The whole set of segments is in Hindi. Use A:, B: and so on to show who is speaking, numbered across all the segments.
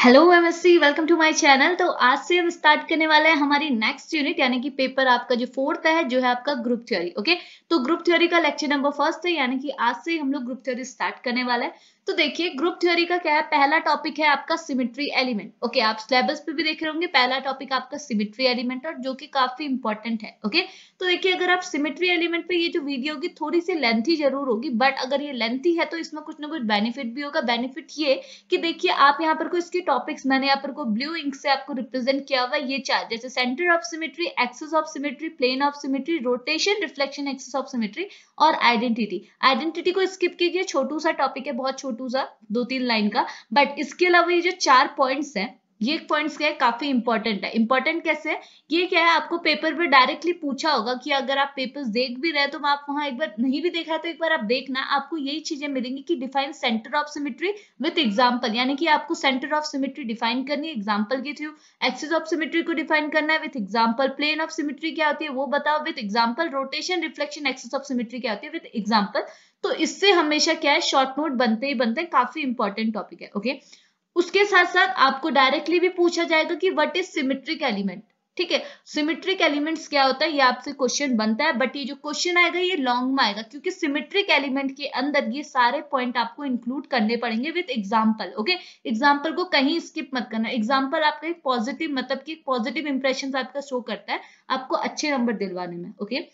A: Hello MSc welcome to my channel तो आज से हम स्टार्ट करने वाला है हमारी नेक्स्ट यूनिट यानी कि पेपर आपका जो फोर्थ है जो है आपका ग्रुप थ्योरी ओके तो ग्रुप थ्योरी का लेक्चर नंबर फर्स्ट है यानी कि आज से हम लोग ग्रुप थ्योरी स्टार्ट करने वाला है तो देखिए ग्रुप थ्योरी का क्या है पहला टॉपिक है आपका सिमिट्री एलिमेंट ओके आप सिलेबस पे भी देख रहे होंगे पहला टॉपिक आपका सिमिट्री एलिमेंट और जो कि काफी इंपॉर्टेंट है ओके तो देखिए अगर आप सिमिट्री एलिमेंट पे ये जो वीडियो होगी थोड़ी सी लेंथी जरूर होगी बट अगर ये लेंथी है तो इसमें कुछ ना कुछ बेनिफिट भी होगा बेनिफिट ये कि देखिए आप यहाँ पर को इसके टॉपिक्स मैंने यहाँ पर को ब्लू इंक से आपको रिप्रेजेंट किया हुआ ये चार जैसे centre of symmetry axis of symmetry plane of symmetry rotation reflection axis of symmetry और आइडेंटिटी आइडेंटिटी को स्किप कीजिए छोटू सा टॉपिक है बहुत छोटू सा दो तीन लाइन का बट इसके अलावा ये जो चार पॉइंट्स हैं ये पॉइंट्स क्या है काफी इंपॉर्टेंट है इंपॉर्टेंट कैसे है ये क्या है आपको पेपर पे डायरेक्टली पूछा होगा कि अगर आप पेपर देख भी रहे तो आप वहां एक बार नहीं भी देखा तो एक बार आप देखना आपको यही चीजें मिलेंगी कि define centre of symmetry with example यानी कि आपको सेंटर ऑफ सिमिट्री डिफाइन करनी है एग्जाम्पल के थ्रू एक्सिस ऑफ सिमिट्री को डिफाइन करना है with example plane of symmetry क्या होती है वो बताओ with example rotation reflection axis of symmetry क्या होती है विथ एग्जाम्पल तो इससे हमेशा क्या है शॉर्ट नोट बनते ही बनते हैं काफी important topic okay okay okay? उसके साथ साथ आपको डायरेक्टली भी पूछा जाएगा कि व्हाट इज सिमेट्रिक एलिमेंट ठीक है सिमेट्रिक एलिमेंट्स क्या होता है ये आपसे क्वेश्चन बनता है बट ये जो क्वेश्चन आएगा ये लॉन्ग में आएगा क्योंकि सिमेट्रिक एलिमेंट के अंदर ये सारे पॉइंट आपको इंक्लूड करने पड़ेंगे विद एग्जाम्पल ओके एग्जाम्पल को कहीं स्किप मत करना एग्जाम्पल आपका एक पॉजिटिव मतलब कि पॉजिटिव इंप्रेशन आपका शो करता है आपको अच्छे नंबर दिलवाने में ओके okay?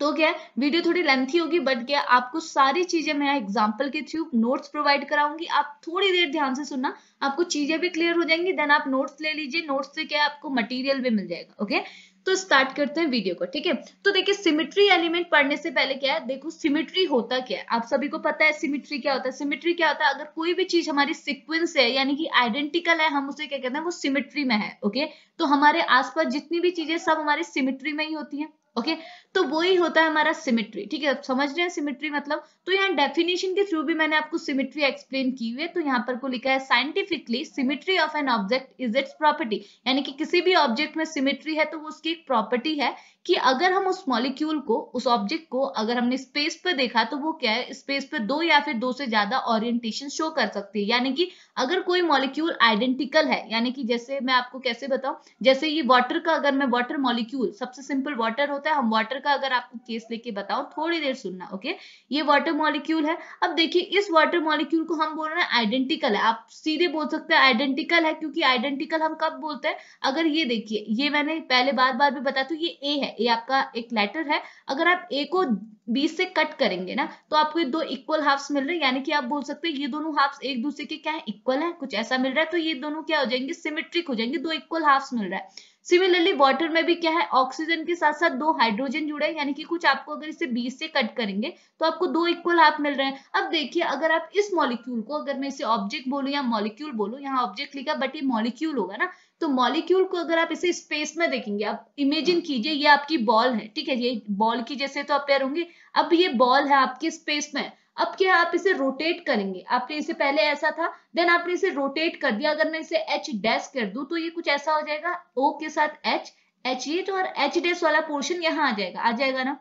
A: तो क्या वीडियो थोड़ी लेंथी होगी बट क्या आपको सारी चीजें मैं एग्जाम्पल के थ्रू नोट्स प्रोवाइड कराऊंगी आप थोड़ी देर ध्यान से सुनना आपको चीजें भी क्लियर हो जाएंगी देन आप नोट्स ले लीजिए नोट्स से क्या आपको मटेरियल भी मिल जाएगा ओके तो स्टार्ट करते हैं वीडियो को ठीक है तो देखिए सिमिट्री एलिमेंट पढ़ने से पहले क्या है देखो सिमिट्री होता क्या है आप सभी को पता है सिमिट्री क्या होता है सिमिट्री क्या होता है अगर कोई भी चीज हमारी सिक्वेंस है यानी कि आइडेंटिकल है हम उसे क्या कहते हैं वो सिमिट्री में है ओके तो हमारे आसपास जितनी भी चीजें सब हमारी सिमिट्री में ही होती है ओके तो वो ही होता है हमारा सिमिट्री ठीक है समझ रहे हैं सिमिट्री मतलब तो यहाँ डेफिनेशन के थ्रू भी मैंने आपको सिमिट्री एक्सप्लेन की हुई है तो यहाँ पर को लिखा है scientifically symmetry of an object is its property यानी कि किसी भी ऑब्जेक्ट में सिमिट्री है तो वो उसकी एक प्रॉपर्टी है कि अगर हम उस मॉलिक्यूल को उस ऑब्जेक्ट को अगर हमने स्पेस पर देखा तो वो क्या है स्पेस पर दो या फिर दो से ज्यादा ओरिएंटेशन शो कर सकती है यानी कि अगर कोई मॉलिक्यूल आइडेंटिकल है यानी कि जैसे मैं आपको कैसे बताऊं जैसे ये वाटर का अगर मैं वाटर मॉलिक्यूल सबसे सिंपल वाटर होता है हम वाटर का अगर आपको केस लेके बताऊं थोड़ी देर सुनना ओके ये वाटर मॉलिक्यूल है अब देखिए इस वाटर मॉलिक्यूल को हम बोल रहे हैं आइडेंटिकल है आप सीधे बोल सकते हैं आइडेंटिकल है क्योंकि आइडेंटिकल हम कब बोलते हैं अगर ये देखिए ये मैंने पहले बार बार भी बताया तो ये ए है ये आपका एक लेटर है अगर आप ए को बी से कट करेंगे ना तो आपको ये दो इक्वल हाफ्स मिल रहे हैं यानी कि आप बोल सकते हैं ये दोनों हाफ्स एक दूसरे के क्या है इक्वल है कुछ ऐसा मिल रहा है तो ये दोनों क्या हो जाएंगे सिमेट्रिक हो जाएंगे दो इक्वल हाफ्स मिल रहा है सिमिलरली वाटर में भी क्या है ऑक्सीजन के साथ साथ दो हाइड्रोजन जुड़े यानी कि कुछ आपको अगर इसे बीस से कट करेंगे तो आपको दो इक्वल हाफ मिल रहे हैं अब देखिए अगर आप इस मॉलिक्यूल को अगर मैं इसे ऑब्जेक्ट बोलूँ या मॉलिक्यूल बोलूँ यहाँ ऑब्जेक्ट लिखा बट ये मॉलिक्यूल होगा ना तो मॉलिक्यूल को अगर आप इसे स्पेस में देखेंगे आप इमेजिन हाँ। कीजिए ये आपकी बॉल है ठीक है ये बॉल की जैसे तो आप अपेयर होंगे अब ये बॉल है आपके स्पेस में अब क्या आप इसे रोटेट करेंगे आपने इसे पहले ऐसा था देन आपने इसे रोटेट कर दिया अगर मैं इसे एच डैश कर दू तो ये कुछ ऐसा हो जाएगा ओ के साथ एच एच ये तो और एच डैश वाला पोर्शन यहाँ आ जाएगा आ जाएगा ना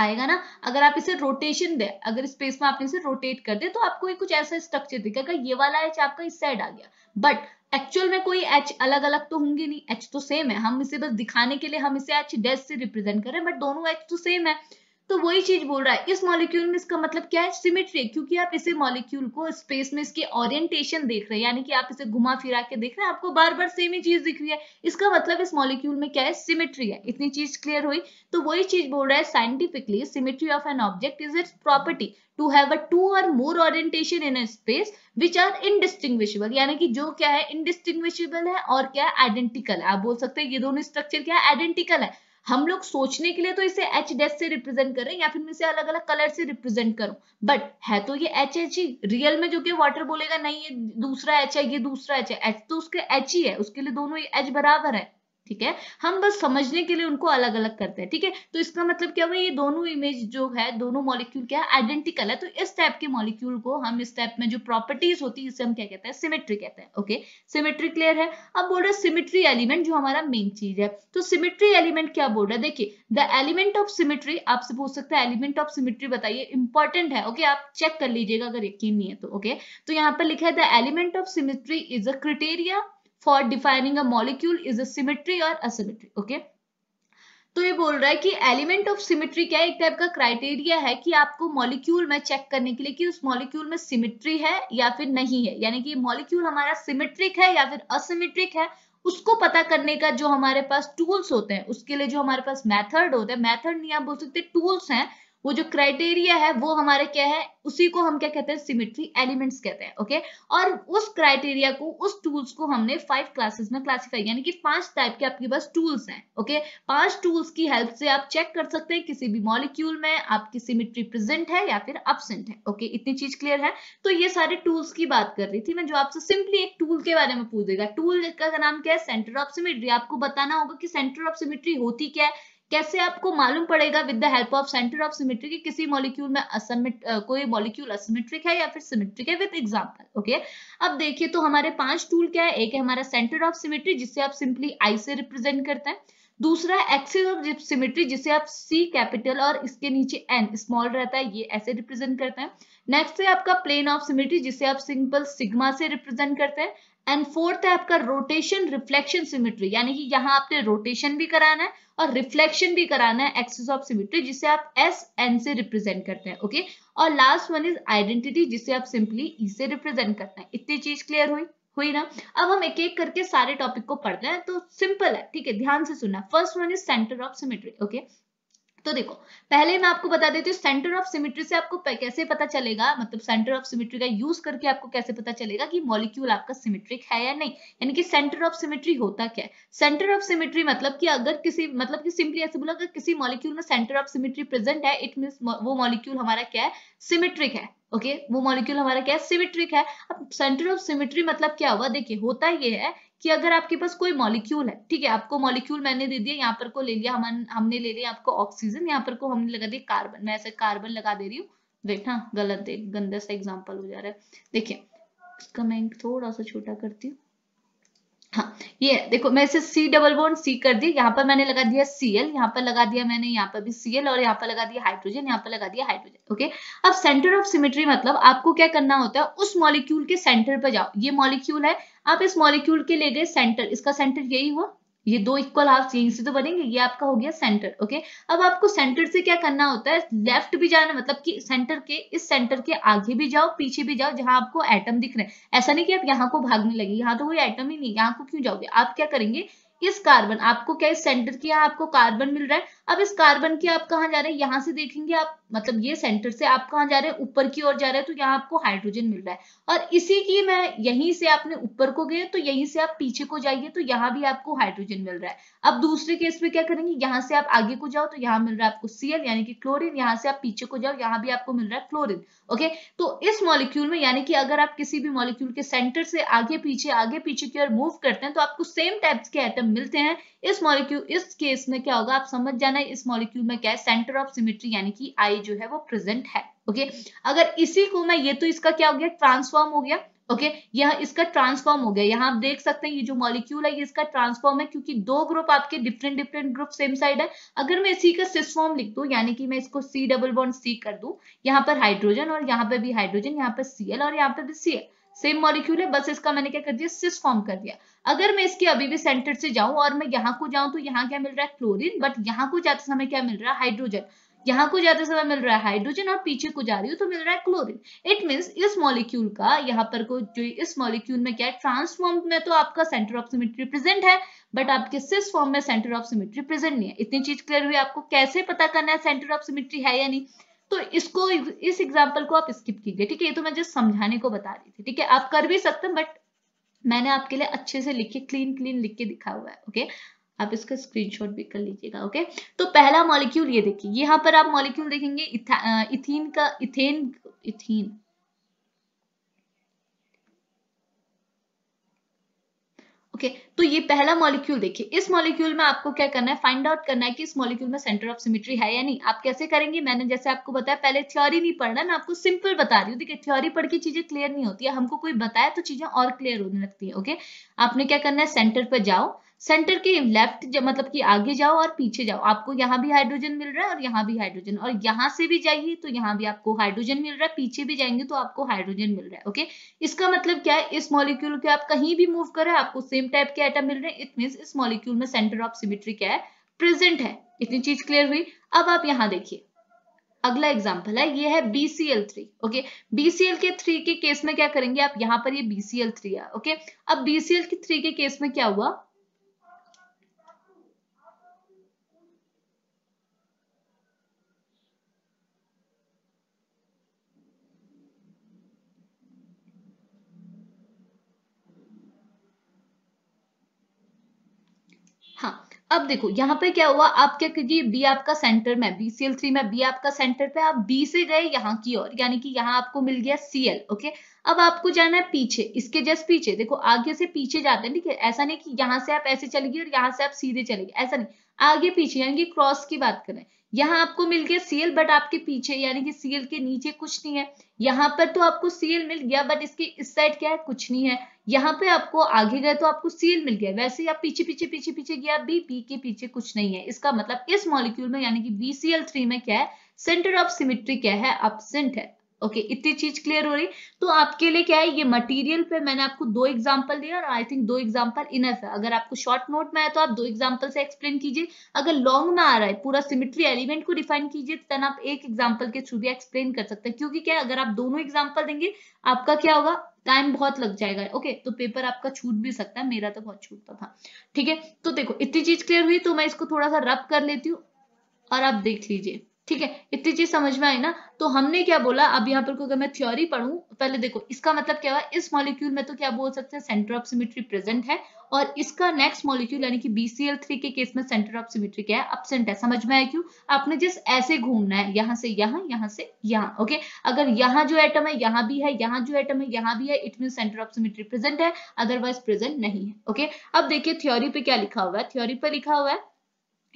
A: आएगा ना अगर आप इसे रोटेशन दे अगर स्पेस में आपने इसे रोटेट कर दे तो आपको ये कुछ ऐसा स्ट्रक्चर दिखेगा ये वाला एच आपका इस साइड आ गया बट एक्चुअल में कोई एच अलग अलग तो होंगे नहीं एच तो सेम है हम इसे बस दिखाने के लिए हम इसे एच डैश से रिप्रेजेंट कर रहे हैं बट दोनों एच तो सेम है तो वही चीज बोल रहा है इस मॉलिक्यूल में इसका मतलब क्या है सिमेट्री क्योंकि आप इसे मॉलिक्यूल को स्पेस में इसके ओरिएंटेशन देख रहे हैं यानी कि आप इसे घुमा फिरा के देख रहे हैं आपको बार बार सेम ही चीज दिख रही है इसका मतलब इस मॉलिक्यूल में क्या है सिमेट्री है इतनी चीज क्लियर हुई तो वही चीज बोल रहा है scientifically symmetry of an object is its property to have a two or more orientation in space which are indistinguishable यानी कि जो क्या है इनडिस्टिंग्विशेबल है और क्या है आइडेंटिकल है आप बोल सकते हैं ये दोनों स्ट्रक्चर क्या है आइडेंटिकल है हम लोग सोचने के लिए तो इसे एच डेस से रिप्रेजेंट करें या फिर मैं इसे अलग अलग कलर से रिप्रेजेंट करूं बट है तो ये एच एच ही रियल में जो कि वाटर बोलेगा नहीं ये दूसरा एच है ये दूसरा एच है एच तो उसके एच ही है उसके लिए दोनों एच बराबर है ठीक है हम बस समझने के लिए उनको अलग अलग करते हैं ठीक है तो इसका मतलब क्या हुआ ये दोनों इमेज जो है दोनों मॉलिक्यूल क्या है आइडेंटिकल है तो इस टाइप के मॉलिक्यूल को हम इस टाइप में जो प्रॉपर्टीज होती है इसे हम क्या कहते हैं सिमेट्री कहते हैं ओके सिमेट्री क्लियर है अब बोल रहे सिमेट्री एलिमेंट जो हमारा मेन चीज है तो सिमेट्री एलिमेंट क्या बोल रहा है देखिए द एलिमेंट ऑफ सिमेट्री आपसे पूछ सकता है एलिमेंट ऑफ सिमेट्री बताइए इंपॉर्टेंट है ओके आप चेक कर लीजिएगा अगर यकीन नहीं है तो ओके तो यहाँ पर लिखा है the element of symmetry is a criteria for defining a molecule is a symmetry or asymmetry okay तो ये बोल रहा है कि एलिमेंट ऑफ सिमेट्री क्या है एक टाइप का क्राइटेरिया है कि आपको मॉलिक्यूल में चेक करने के लिए कि उस मॉलिक्यूल में सिमेट्री है या फिर नहीं है यानी कि मॉलिक्यूल हमारा सिमेट्रिक है या फिर असिमेट्रिक है उसको पता करने का जो हमारे पास टूल्स होते हैं उसके लिए जो हमारे पास मेथड होते हैं मेथड नहीं आप बोल सकते टूल्स हैं वो जो क्राइटेरिया है वो हमारे क्या है उसी को हम क्या कहते हैं सिमिट्री एलिमेंट्स कहते हैं ओके और उस क्राइटेरिया को उस टूल्स को हमने फाइव क्लासेस में क्लासिफाई यानी कि पांच टाइप के आपके पास टूल्स हैं ओके पांच टूल्स की हेल्प से आप चेक कर सकते हैं किसी भी मॉलिक्यूल में आपकी सिमिट्री प्रेजेंट है या फिर अपसेंट है ओके इतनी चीज क्लियर है तो ये सारे टूल्स की बात कर रही थी मैं जो आपसे सिंपली एक टूल के बारे में पूछ देगा टूल का नाम क्या है सेंटर ऑफ सिमिट्री आपको बताना होगा कि सेंटर ऑफ सिमिट्री होती क्या है कैसे आपको मालूम पड़ेगा with the help of centre of symmetry की किसी मॉलिक्यूल में असमिट कोई मॉलिक्यूल असिमेट्रिक है या फिर सिमेट्रिक है विद एग्जांपल ओके अब देखिए तो हमारे पांच टूल क्या है एक है हमारा सेंटर ऑफ सिमेट्री जिसे आप सिंपली आई से रिप्रेजेंट करते हैं दूसरा एक्सिस ऑफ सिमेट्री जिसे आप सी कैपिटल और इसके नीचे एन स्मॉल रहता है ये ऐसे रिप्रेजेंट करते हैं नेक्स्ट है आपका प्लेन ऑफ सिमेट्री जिसे आप सिंपल सिग्मा से रिप्रेजेंट करते हैं एंड फोर्थ है आपका रोटेशन रिफ्लेक्शन सिमिट्री यानी कि यहाँ आपने रोटेशन भी कराना है और रिफ्लेक्शन भी कराना है एक्सिस ऑफ सिमिट्री जिसे आप एस एन से रिप्रेजेंट करते हैं ओके और लास्ट वन इज आइडेंटिटी जिसे आप सिंपली ई e से रिप्रेजेंट करते हैं इतनी चीज क्लियर हुई हुई ना अब हम एक एक करके सारे टॉपिक को पढ़ते हैं तो सिंपल है ठीक है ध्यान से सुनना first one is centre of symmetry okay तो देखो पहले मैं आपको बता देती हूँ सेंटर ऑफ सिमिट्री से आपको कैसे पता चलेगा मतलब सेंटर ऑफ सिमिट्री का यूज करके आपको कैसे पता चलेगा कि मॉलिक्यूल आपका सिमेट्रिक है या नहीं यानी कि सेंटर ऑफ सिमिट्री होता क्या है सेंटर ऑफ सिमिट्री मतलब कि अगर किसी मतलब कि सिंपली ऐसे बोला अगर किसी मॉलिक्यूल में सेंटर ऑफ सिमिट्री प्रेजेंट है इट मीन वो मॉलिक्यूल हमारा क्या है सिमेट्रिक है ओके okay, वो मॉलिक्यूल हमारा क्या है सिमेट्रिक है अब सेंटर ऑफ सिमेट्री मतलब क्या हुआ देखिए होता ये है कि अगर आपके पास कोई मॉलिक्यूल है ठीक है आपको मॉलिक्यूल मैंने दे दिया यहाँ पर को ले लिया हम हमने ले लिया आपको ऑक्सीजन यहाँ पर को हमने लगा दिया कार्बन मैं ऐसे कार्बन लगा दे रही हूँ वेट हाँ गलत गंदा सा एग्जाम्पल हो जा रहा है देखिए इसका मैं थोड़ा सा छोटा करती हूँ हाँ ये देखो मैं इसे सी डबल बोन सी कर दी यहाँ पर मैंने लगा दिया सी एल यहाँ पर लगा दिया मैंने यहाँ पर भी सी एल और यहाँ पर लगा दिया हाइड्रोजन यहाँ पर लगा दिया हाइड्रोजन ओके अब सेंटर ऑफ सिमेट्री मतलब आपको क्या करना होता है उस मॉलिक्यूल के सेंटर पर जाओ ये मॉलिक्यूल है आप इस मॉलिक्यूल के ले गए सेंटर इसका सेंटर यही हुआ ये दो इक्वल हाफ यहीं से तो बनेंगे ये आपका हो गया सेंटर ओके अब आपको सेंटर से क्या करना होता है लेफ्ट भी जाना मतलब कि सेंटर के इस सेंटर के आगे भी जाओ पीछे भी जाओ जहां आपको एटम दिख रहे हैं ऐसा नहीं कि आप यहाँ को भागने लगे यहाँ तो कोई एटम ही नहीं यहाँ को क्यों जाओगे आप क्या करेंगे इस कार्बन आपको क्या इस सेंटर के यहाँ आपको कार्बन मिल रहा है अब इस कार्बन के आप कहाँ जा रहे हैं यहाँ से देखेंगे आप मतलब ये सेंटर से आप कहाँ जा रहे हैं ऊपर की ओर जा रहे हैं तो यहाँ आपको हाइड्रोजन मिल रहा है और इसी की मैं यहीं से आपने ऊपर को गए तो यहीं से आप पीछे को जाइए तो यहाँ भी आपको हाइड्रोजन मिल रहा है अब दूसरे केस में क्या करेंगे यहाँ से आप आगे को जाओ तो यहाँ मिल रहा है आपको सीएल यानी कि क्लोरिन यहाँ से आप पीछे को जाओ यहाँ भी आपको मिल रहा है क्लोरिन ओके तो इस मॉलिक्यूल में यानी कि अगर आप किसी भी मॉलिक्यूल के सेंटर से आगे पीछे आगे पीछे की ओर मूव करते हैं तो आपको सेम टाइप्स के आइटम मिलते हैं इस मॉलिक्यूल इस केस में क्या होगा आप समझ जाना है इस मॉलिक्यूल में क्या है सेंटर ऑफ सिमिट्री यानी कि आई जो है वो प्रेजेंट है ओके अगर इसी को मैं ये तो इसका क्या हो गया ट्रांसफॉर्म हो गया ओके okay? यह इसका ट्रांसफॉर्म हो गया यहाँ आप देख सकते हैं ये जो मॉलिक्यूल है ये इसका ट्रांसफॉर्म है क्योंकि दो ग्रुप आपके different different group same side है अगर मैं इसी का सिस फॉर्म लिख दू यानी कि मैं इसको C डबल बॉन्ड C कर दू यहाँ पर हाइड्रोजन और यहाँ पर भी हाइड्रोजन यहाँ पर सीएल और यहाँ पर भी सीएल सेम मॉलिक्यूल है बस इसका मैंने क्या कर दिया सिस फॉर्म कर दिया अगर मैं इसके अभी भी सेंटर से जाऊं और मैं यहाँ को जाऊं तो यहाँ क्या मिल रहा है क्लोरीन बट यहाँ को जाते समय क्या मिल रहा है हाइड्रोजन यहाँ को जाते समय मिल रहा है हाइड्रोजन और पीछे को जा रही हूँ तो मिल रहा है क्लोरीन इट मीन इस मॉलिक्यूल का यहाँ पर को जो इस मॉलिक्यूल में क्या है ट्रांसफॉर्म में तो आपका सेंटर ऑफ सिमेट्री प्रेजेंट है बट आपके सिस फॉर्म में सेंटर ऑफ सिमेट्री प्रेजेंट नहीं है इतनी चीज क्लियर हुई आपको कैसे पता करना है सेंटर ऑफ सिमेट्री है या नहीं तो इसको इस एग्जाम्पल को आप स्किप कीजिए ठीक है ये तो मैं जस्ट समझाने को बता रही थी ठीक है आप कर भी सकते हैं बट मैंने आपके लिए अच्छे से लिख के क्लीन क्लीन लिख के दिखा हुआ है ओके आप इसका स्क्रीनशॉट भी कर लीजिएगा ओके तो पहला मॉलिक्यूल ये देखिए यहाँ पर आप मॉलिक्यूल देखेंगे इथीन का इथेन इथीन ओके okay, तो ये पहला मॉलिक्यूल देखिए इस मॉलिक्यूल में आपको क्या करना है फाइंड आउट करना है कि इस मॉलिक्यूल में सेंटर ऑफ सिमिट्री है या नहीं आप कैसे करेंगे मैंने जैसे आपको बताया पहले थ्योरी नहीं पढ़ना मैं आपको सिंपल बता रही हूँ देखिए थ्योरी पढ़ के चीजें क्लियर नहीं होती है हमको कोई बताया तो चीजें और क्लियर होने लगती है ओके okay? आपने क्या करना है सेंटर पर जाओ सेंटर के लेफ्ट मतलब कि आगे जाओ और पीछे जाओ आपको यहाँ भी हाइड्रोजन मिल रहा है और यहाँ भी हाइड्रोजन और यहाँ से भी जाइए तो यहाँ भी आपको हाइड्रोजन मिल रहा है पीछे भी जाएंगे तो आपको हाइड्रोजन मिल रहा है ओके इसका मतलब क्या है इस मॉलिक्यूल के आप कहीं भी मूव करें आपको सेम टाइप के आइटम मिल रहे हैं इट मीन इस मॉलिक्यूल में सेंटर ऑफ सिमिट्री क्या है प्रेजेंट है इतनी चीज क्लियर हुई अब आप यहाँ देखिए अगला एग्जाम्पल है ये है BCl3 ओके BCl के थ्री के केस में क्या करेंगे आप यहाँ पर ये BCl3 है ओके अब BCl के थ्री के केस में क्या हुआ अब देखो यहाँ पे क्या हुआ आप क्या कीजिए बी आपका सेंटर में बी सी एल थ्री में बी आपका सेंटर पे आप बी से गए यहाँ की ओर यानी कि यहाँ आपको मिल गया सी एल ओके अब आपको जाना है पीछे इसके जस्ट पीछे देखो आगे से पीछे जाते हैं ठीक है ऐसा नहीं कि यहाँ से आप ऐसे चले गए और यहाँ से आप सीधे चले गए ऐसा नहीं आगे पीछे यानी कि क्रॉस की बात करें यहाँ आपको मिल गया सीएल बट आपके पीछे यानी कि सीएल के नीचे कुछ नहीं है यहाँ पर तो आपको सीएल मिल गया बट इसके इस साइड क्या है कुछ नहीं है यहाँ पे आपको आगे गए तो आपको सीएल मिल गया वैसे ही आप पीछे पीछे पीछे पीछे गया बी पी के पीछे कुछ नहीं है इसका मतलब इस मॉलिक्यूल में यानी कि एल थ्री में क्या है सेंटर ऑफ सिमिट्री क्या है अपसेंट है ओके okay, इतनी चीज क्लियर हो रही तो आपके लिए क्या है ये मटेरियल पे मैंने आपको दो एग्जांपल दिया और आई थिंक दो एग्जांपल इनफ है अगर आपको शॉर्ट नोट में आया तो आप दो एग्जांपल से एक्सप्लेन कीजिए अगर लॉन्ग में आ रहा है पूरा सिमिट्री एलिमेंट को डिफाइन कीजिए तो आप एक एग्जाम्पल के थ्रू भी एक्सप्लेन कर सकते हैं क्योंकि क्या अगर आप दोनों एग्जाम्पल देंगे आपका क्या होगा टाइम बहुत लग जाएगा ओके तो पेपर आपका छूट भी सकता है मेरा तो बहुत छूटता था ठीक है तो देखो इतनी चीज क्लियर हुई तो मैं इसको थोड़ा सा रब कर लेती हूँ और आप देख लीजिए ठीक है इतनी चीज समझ में आई ना तो हमने क्या बोला अब यहाँ पर अगर मैं थ्योरी पढ़ू पहले देखो इसका मतलब क्या हुआ इस मॉलिक्यूल में तो क्या बोल सकते हैं सेंटर ऑफ सिमिट्री प्रेजेंट है और इसका नेक्स्ट मॉलिक्यूल यानी कि BCl3 के केस में सेंटर ऑफ सिमिट्री क्या है अपसेंट है समझ में आया क्यों आपने जिस ऐसे घूमना है यहाँ से यहाँ यहाँ से यहाँ ओके अगर यहाँ जो एटम है यहाँ भी है यहाँ जो एटम है यहाँ भी है it mean centre of symmetry present है अदरवाइज प्रेजेंट नहीं है ओके अब देखिए थ्योरी पे क्या लिखा हुआ है थ्योरी पर लिखा हुआ है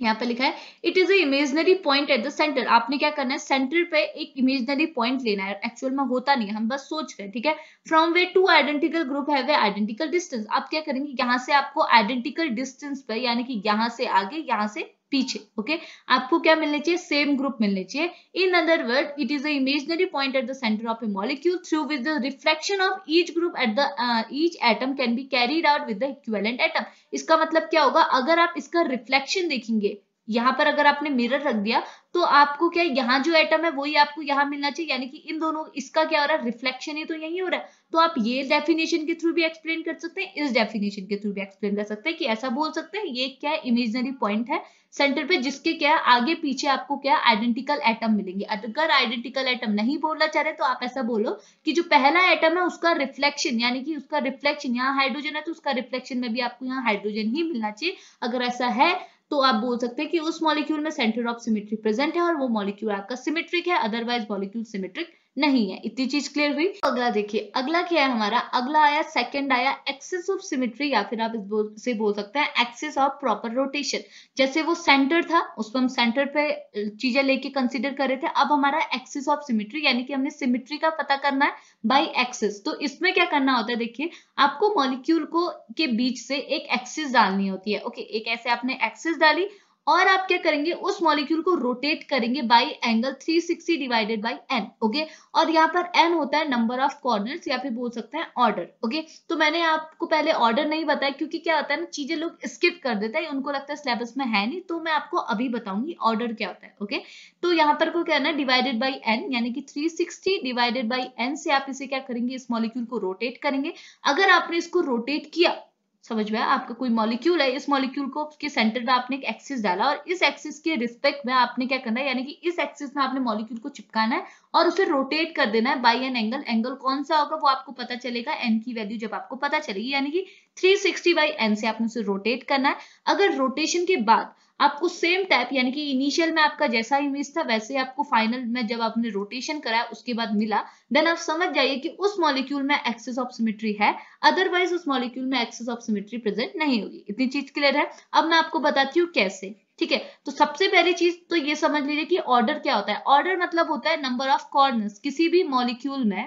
A: यहाँ पे लिखा है it is imaginary point at the centre आपने क्या करना है सेंटर पे एक इमेजनरी पॉइंट लेना है एक्चुअल में होता नहीं है हम बस सोच रहे हैं ठीक है फ्रॉम वे टू आइडेंटिकल ग्रुप है वे आइडेंटिकल डिस्टेंस आप क्या करेंगे यहाँ से आपको आइडेंटिकल डिस्टेंस पे यानी कि यहाँ से आगे यहाँ से पीछे ओके okay? आपको क्या मिलने चाहिए सेम ग्रुप मिलने चाहिए in other word it is a imaginary point at the centre of a molecule through with the reflection of each group at the each atom can be carried out with the equivalent atom इसका मतलब क्या होगा अगर आप इसका रिफ्लेक्शन देखेंगे यहाँ पर अगर आपने मिरर रख दिया तो आपको क्या यहाँ जो एटम है वही आपको यहाँ मिलना चाहिए यानी कि इन दोनों इसका क्या हो रहा है रिफ्लेक्शन ही तो यही हो रहा है तो आप ये डेफिनेशन के थ्रू भी एक्सप्लेन कर सकते हैं इस डेफिनेशन के थ्रू भी एक्सप्लेन कर सकते हैं कि ऐसा बोल सकते हैं ये क्या इमेजनरी पॉइंट है सेंटर पे जिसके क्या आगे पीछे आपको क्या आइडेंटिकल एटम मिलेंगे अगर आइडेंटिकल एटम नहीं बोलना चाह रहे तो आप ऐसा बोलो कि जो पहला एटम है उसका रिफ्लेक्शन यानी कि उसका रिफ्लेक्शन यहाँ हाइड्रोजन है तो उसका रिफ्लेक्शन में भी आपको यहाँ हाइड्रोजन ही मिलना चाहिए अगर ऐसा है तो आप बोल सकते हैं कि उस मॉलिक्यूल में सेंटर ऑफ सिमेट्री प्रेजेंट है और वो मॉलिक्यूल आपका सिमेट्रिक है अदरवाइज मॉलिक्यूल सिमेट्रिक नहीं है इतनी चीज क्लियर हुई तो अगला देखिए अगला क्या है हमारा अगला आया सेकंड आया एक्सेस ऑफ सिमेट्री या फिर आप इस बोल, सकते हैं एक्सेस ऑफ प्रॉपर रोटेशन जैसे वो सेंटर था उसको हम सेंटर पे चीजें लेके कंसिडर कर रहे थे अब हमारा एक्सेस ऑफ सिमिट्री यानी कि हमने सिमिट्री का पता करना है बाई एक्सेस तो इसमें क्या करना होता है देखिए आपको मॉलिक्यूल को के बीच से एक एक्सेस डालनी होती है ओके एक ऐसे आपने एक्सेस डाली और आप क्या करेंगे उस मॉलिक्यूल को रोटेट करेंगे by angle 360 divided by n okay और यहाँ पर एन होता है नंबर ऑफ कॉर्नर्स या फिर बोल सकते हैं ऑर्डर ओके तो मैंने आपको पहले ऑर्डर नहीं बताया क्योंकि क्या होता है ना चीजें लोग स्किप कर देते हैं उनको लगता है सिलेबस में है नहीं तो मैं आपको अभी बताऊंगी ऑर्डर क्या होता है ओके तो यहाँ पर को क्या है डिवाइडेड बाई एन यानी कि three sixty divided by n से आप इसे क्या करेंगे इस मॉलिक्यूल को रोटेट करेंगे अगर आपने इसको रोटेट किया समझ में आपका कोई मॉलिक्यूल है इस मॉलिक्यूल को उसके सेंटर में आपने एक एक्सिस डाला और इस एक्सिस के रिस्पेक्ट में आपने क्या करना है यानी कि इस एक्सिस में आपने मॉलिक्यूल को चिपकाना है और उसे रोटेट कर देना है बाई एन एंगल एंगल कौन सा होगा वो आपको पता चलेगा एन की वैल्यू जब आपको पता चलेगी यानी कि थ्री सिक्सटी बाई एन से आपने उसे रोटेट करना है अगर रोटेशन के बाद आपको सेम टाइप यानी कि इनिशियल में आपका जैसा इमेज था वैसे आपको फाइनल में जब आपने रोटेशन कराया उसके बाद मिला देन आप समझ जाइए कि उस मॉलिक्यूल में एक्सेस ऑफ सिमेट्री है अदरवाइज उस मॉलिक्यूल में एक्सेस ऑफ सिमेट्री प्रेजेंट नहीं होगी इतनी चीज क्लियर है अब मैं आपको बताती हूँ कैसे ठीक है तो सबसे पहली चीज तो ये समझ लीजिए कि ऑर्डर क्या होता है ऑर्डर मतलब होता है नंबर ऑफ कॉर्नर्स किसी भी मॉलिक्यूल में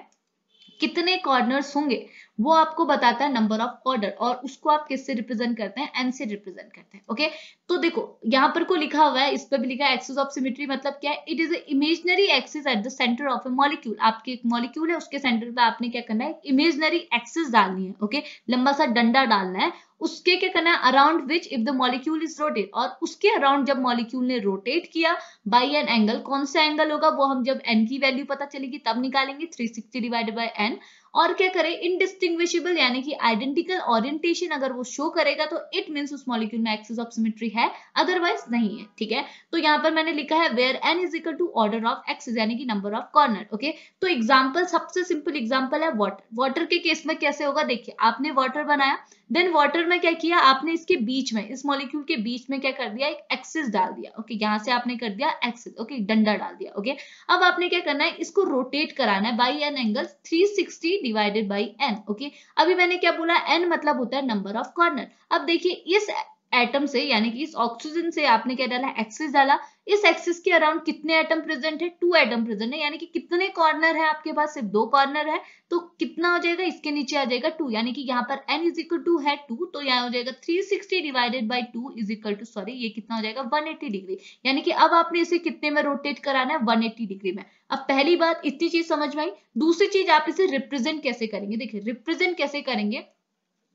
A: कितने कॉर्नर्स होंगे वो आपको बताता है नंबर ऑफ ऑर्डर और उसको आप किससे रिप्रेजेंट करते हैं एन से रिप्रेजेंट करते हैं ओके तो देखो यहाँ पर को लिखा हुआ है इस पर भी लिखा है एक्सिस ऑफ सिमिट्री मतलब क्या है it is imaginary axis at the centre of a molecule आपके एक मॉलिक्यूल है उसके सेंटर पे आपने क्या करना है इमेजनरी एक्सिस डालनी है ओके लंबा सा डंडा डालना है उसके क्या करना है around which if the molecule is rotate और उसके अराउंड जब मॉलिक्यूल ने रोटेट किया बाई एन एंगल कौन सा एंगल होगा वो हम जब एन की वैल्यू पता चलेगी तब निकालेंगे three sixty divided by n और क्या करे इनडिस्टिंग्विशेबल यानी कि आइडेंटिकल ऑरियंटेशन अगर वो शो करेगा तो इट मीन उस मॉलिक्यूल में एक्सेस ऑफ सिमेट्री है अदरवाइज नहीं है ठीक है तो यहाँ पर मैंने लिखा है where n is equal to order of axes यानी कि नंबर ऑफ कॉर्नर ओके तो एग्जाम्पल सबसे सिंपल एग्जाम्पल है वॉटर वॉटर के केस में कैसे होगा देखिए आपने वॉटर बनाया देन वाटर में क्या किया आपने इसके बीच में इस मॉलिक्यूल के बीच में क्या कर दिया एक एक्सिस डाल दिया ओके okay, यहाँ से आपने कर दिया एक्सिस ओके okay, डंडा डाल दिया ओके okay? अब आपने क्या करना है इसको रोटेट कराना है by N angle three sixty divided by n okay अभी मैंने क्या बोला एन मतलब होता है नंबर ऑफ कॉर्नर अब देखिए इस एटम से यानी कि इस ऑक्सीजन से आपने क्या डाला एक्सिस डाला इस एक्सिस के अराउंड कितने एटम प्रेजेंट है टू एटम प्रेजेंट है यानी कि कितने कॉर्नर है आपके पास सिर्फ दो कॉर्नर है तो कितना हो जाएगा इसके नीचे आ जाएगा टू यानी कि यहाँ पर एन इज इक्वल टू है टू तो यहाँ हो जाएगा three sixty divided by two is equal to sorry ये कितना हो जाएगा वन एट्टी डिग्री यानी कि अब आपने इसे कितने में रोटेट कराना है वन एट्टी डिग्री में अब पहली बात इतनी चीज समझ में आई दूसरी चीज आप इसे रिप्रेजेंट कैसे करेंगे देखिए रिप्रेजेंट कैसे करेंगे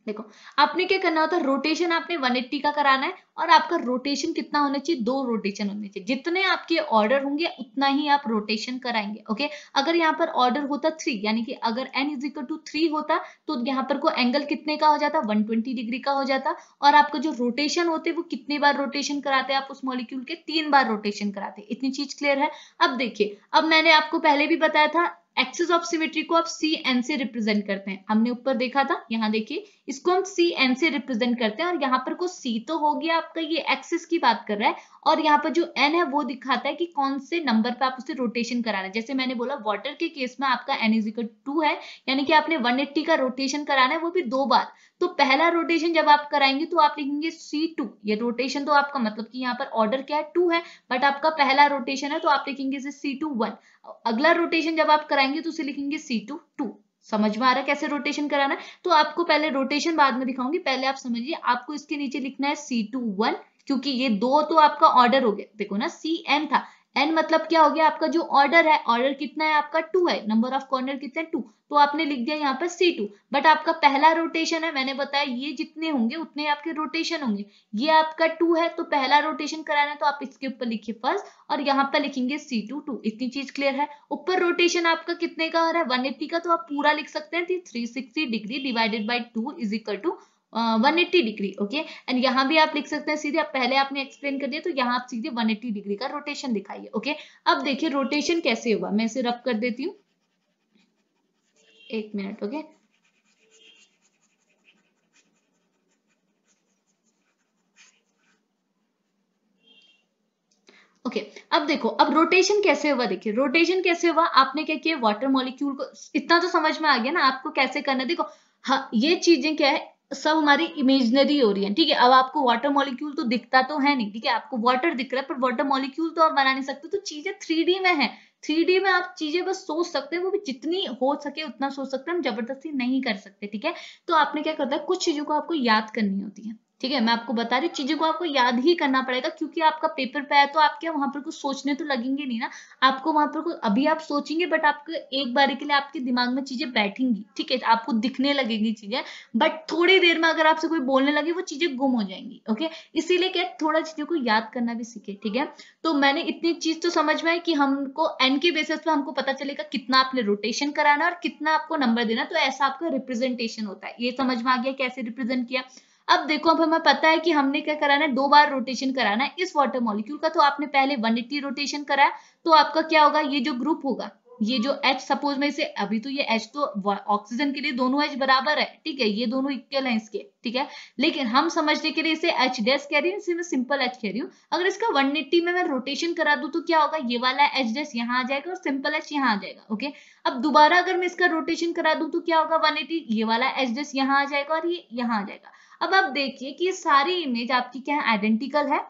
A: देखो आपने क्या करना होता है रोटेशन आपने 180 का कराना है और आपका रोटेशन कितना होना चाहिए दो रोटेशन होने चाहिए जितने आपके ऑर्डर होंगे उतना ही आप रोटेशन कराएंगे ओके अगर यहाँ पर ऑर्डर होता थ्री यानी कि अगर n is equal to three होता तो यहाँ पर को एंगल कितने का हो जाता 120 डिग्री का हो जाता और आपका जो रोटेशन होते वो कितने बार रोटेशन कराते आप उस मॉलिक्यूल के तीन बार रोटेशन कराते इतनी चीज क्लियर है अब देखिए अब मैंने आपको पहले भी बताया था एक्सेस ऑफ सिमेट्री को आप सी एन से रिप्रेजेंट करते हैं हमने ऊपर देखा था यहाँ देखिए इसको हम सी एन से रिप्रेजेंट करते हैं और यहाँ पर को सी तो हो गया आपका ये एक्सिस की बात कर रहा है और यहाँ पर जो एन है वो दिखाता है कि कौन से नंबर पे आप उसे रोटेशन कराना है जैसे मैंने बोला वाटर के केस में आपका एन इजिकल टू है यानी कि आपने 180 का रोटेशन कराना है वो भी दो बार तो पहला रोटेशन जब आप कराएंगे तो आप लिखेंगे सी टू ये रोटेशन तो आपका मतलब की यहाँ पर ऑर्डर क्या है टू है बट आपका पहला रोटेशन है तो आप लिखेंगे इसे सी टू वन अगला रोटेशन जब आप कराएंगे तो उसे लिखेंगे सी टू टू समझ में आ रहा है कैसे रोटेशन कराना है तो आपको पहले रोटेशन बाद में दिखाऊंगी पहले आप समझिए आपको इसके नीचे लिखना है सी टू वन क्योंकि ये दो तो आपका ऑर्डर हो गया देखो ना सी एन था एन मतलब क्या हो गया आपका जो ऑर्डर है ऑर्डर कितना है आपका टू है नंबर ऑफ कॉर्नर कितने टू तो आपने लिख दिया यहाँ पर सी टू बट आपका पहला रोटेशन है मैंने बताया ये जितने होंगे उतने आपके रोटेशन होंगे ये आपका टू है तो पहला रोटेशन कराना है तो आप इसके ऊपर लिखिए फर्स्ट और यहाँ पर लिखेंगे सी टू टू इतनी चीज क्लियर है ऊपर रोटेशन आपका कितने का हो रहा है वन एट्टी का तो आप पूरा लिख सकते हैं three sixty degree divided by two is equal to one eighty degree okay and यहाँ भी आप लिख सकते हैं सीधे आप पहले आपने एक्सप्लेन कर दिया तो यहाँ आप सीधे वन एट्टी डिग्री का रोटेशन दिखाइए ओके okay? अब देखिए रोटेशन कैसे हुआ मैं इसे रफ कर देती हूँ एक minute okay okay? Okay okay, अब देखो अब रोटेशन कैसे हुआ देखिए रोटेशन कैसे हुआ आपने क्या किया वाटर मॉलिक्यूल को इतना तो समझ में आ गया ना आपको कैसे करना देखो हाँ ये चीजें क्या है सब हमारी इमेजनरी हो रही है ठीक है अब आपको वाटर मॉलिक्यूल तो दिखता तो है नहीं ठीक है आपको वाटर दिख रहा है पर वाटर मॉलिक्यूल तो आप बना नहीं सकते तो चीजें थ्री में है थ्री में आप चीजें बस सोच सकते हैं वो भी जितनी हो सके उतना सोच सकते हैं हम जबरदस्ती नहीं कर सकते ठीक है तो आपने क्या करता है कुछ चीजों को आपको याद करनी होती है ठीक है मैं आपको बता रही चीजों को आपको याद ही करना पड़ेगा क्योंकि आपका पेपर पे आया तो आपके वहां पर कुछ सोचने तो लगेंगे नहीं ना आपको वहां पर कुछ अभी आप सोचेंगे बट आपको एक बार के लिए आपके दिमाग में चीजें बैठेंगी ठीक है आपको दिखने लगेंगी चीजें बट थोड़ी देर में अगर आपसे कोई बोलने लगे वो चीजें गुम हो जाएंगी ओके इसीलिए क्या थोड़ा चीजों को याद करना भी सीखे ठीक है तो मैंने इतनी चीज तो समझ में आई कि हमको एन के बेसिस पे हमको पता चलेगा कितना आपने रोटेशन कराना और कितना आपको नंबर देना तो ऐसा आपका रिप्रेजेंटेशन होता है ये समझ में आ गया कैसे रिप्रेजेंट किया अब देखो अब हमें पता है कि हमने क्या कराना है दो बार रोटेशन कराना है इस वाटर मॉलिक्यूल का तो आपने पहले 180 रोटेशन कराया तो आपका क्या होगा ये जो ग्रुप होगा ये जो H सपोज में से अभी तो ये H तो ऑक्सीजन के लिए दोनों H बराबर है ठीक है ये दोनों इक्वल हैं इसके ठीक है लेकिन हम समझने के लिए इसे H डैश कह रही हूँ इसे मैं सिंपल H कह रही हूँ अगर इसका 180 में मैं रोटेशन करा दू तो क्या होगा ये वाला H डैश यहाँ आ जाएगा और सिंपल H यहाँ आ जाएगा ओके अब दोबारा अगर मैं इसका रोटेशन करा दू तो क्या होगा वन ये वाला एच डैश यहाँ आ जाएगा और ये यहाँ आ जाएगा अब आप देखिए कि ये सारी इमेज आपकी क्या है आइडेंटिकल है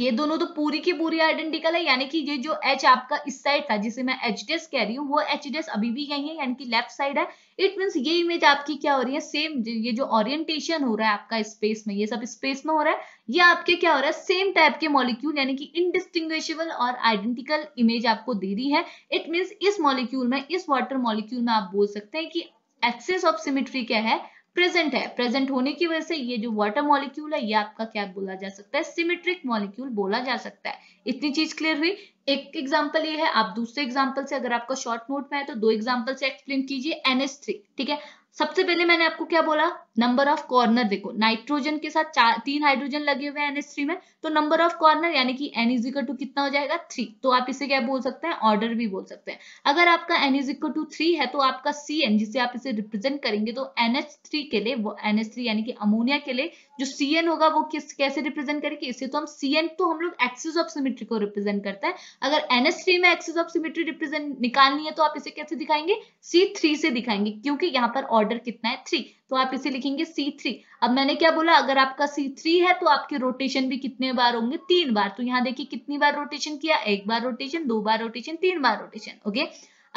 A: ये दोनों तो पूरी की पूरी आइडेंटिकल है यानी कि ये जो एच आपका इस साइड था जिसे मैं एच डेस कह रही हूँ वो एच डेस अभी भी यही है यानी कि लेफ्ट साइड है इट मीन ये इमेज आपकी क्या हो रही है सेम ये जो ओरिएंटेशन हो रहा है आपका स्पेस में ये सब स्पेस में हो रहा है ये आपके क्या हो रहा है सेम टाइप के मॉलिक्यूल यानी कि इनडिस्टिंग्विशेबल और आइडेंटिकल इमेज आपको दे रही है इट मीन्स इस मॉलिक्यूल में इस वाटर मॉलिक्यूल में आप बोल सकते हैं कि एक्सेस ऑफ सिमिट्री क्या है प्रेजेंट है प्रेजेंट होने की वजह से ये जो वाटर मॉलिक्यूल है ये आपका क्या बोला जा सकता है सिमेट्रिक मॉलिक्यूल बोला जा सकता है इतनी चीज क्लियर हुई एक एग्जाम्पल ये है आप दूसरे एग्जाम्पल से अगर आपका शॉर्ट नोट में है तो दो एग्जाम्पल से एक्सप्लेन कीजिए एनएस ठीक है सबसे पहले मैंने आपको क्या बोला नंबर ऑफ कॉर्नर देखो नाइट्रोजन के साथ चार तीन हाइड्रोजन लगे हुए हैं एनएस में तो नंबर ऑफ कॉर्नर यानी कि एन इजिकल टू कितना हो जाएगा थ्री तो आप इसे क्या बोल सकते हैं ऑर्डर भी बोल सकते हैं अगर आपका एन इजिकल टू थ्री है तो आपका सी एन जिसे आप इसे रिप्रेजेंट करेंगे तो एनएच के लिए वो एनएच थ्री यानी कि अमोनिया के लिए जो सी होगा वो किस कैसे रिप्रेजेंट करेगी इसे तो हम सी तो हम लोग एक्सिस ऑफ सिमिट्री को रिप्रेजेंट करते हैं अगर एनएस थ्री में एक्सिस ऑफ सिमिट्री रिप्रेजेंट निकालनी है तो आप इसे कैसे दिखाएंगे सी थ्री से दिखाएंगे क्योंकि यहाँ पर ऑर्डर कितना है थ्री तो आप इसे लिखेंगे सी थ्री अब मैंने क्या बोला अगर आपका सी थ्री है तो आपके रोटेशन भी कितने बार होंगे तीन बार तो यहाँ देखिए कितनी बार रोटेशन किया एक बार रोटेशन दो बार रोटेशन तीन बार रोटेशन ओके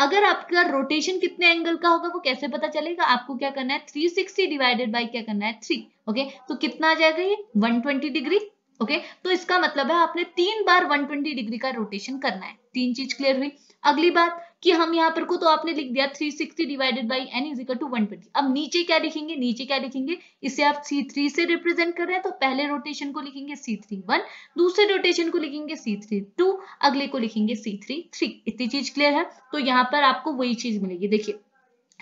A: अगर आपका रोटेशन कितने एंगल का होगा वो कैसे पता चलेगा आपको क्या करना है 360 डिवाइडेड बाई क्या करना है थ्री ओके तो कितना आ जाएगा ये 120 डिग्री ओके okay? तो इसका मतलब है आपने तीन बार 120 डिग्री का रोटेशन करना है तीन चीज क्लियर हुई अगली बात कि हम यहाँ पर को तो आपने लिख दिया 360 sixty divided by n is two one अब नीचे क्या लिखेंगे नीचे क्या लिखेंगे इसे आप सी थ्री से रिप्रेजेंट कर रहे हैं तो पहले रोटेशन को लिखेंगे सी थ्री वन दूसरे रोटेशन को लिखेंगे सी थ्री टू अगले को लिखेंगे सी थ्री थ्री इतनी चीज क्लियर है तो यहाँ पर आपको वही चीज मिलेगी देखिए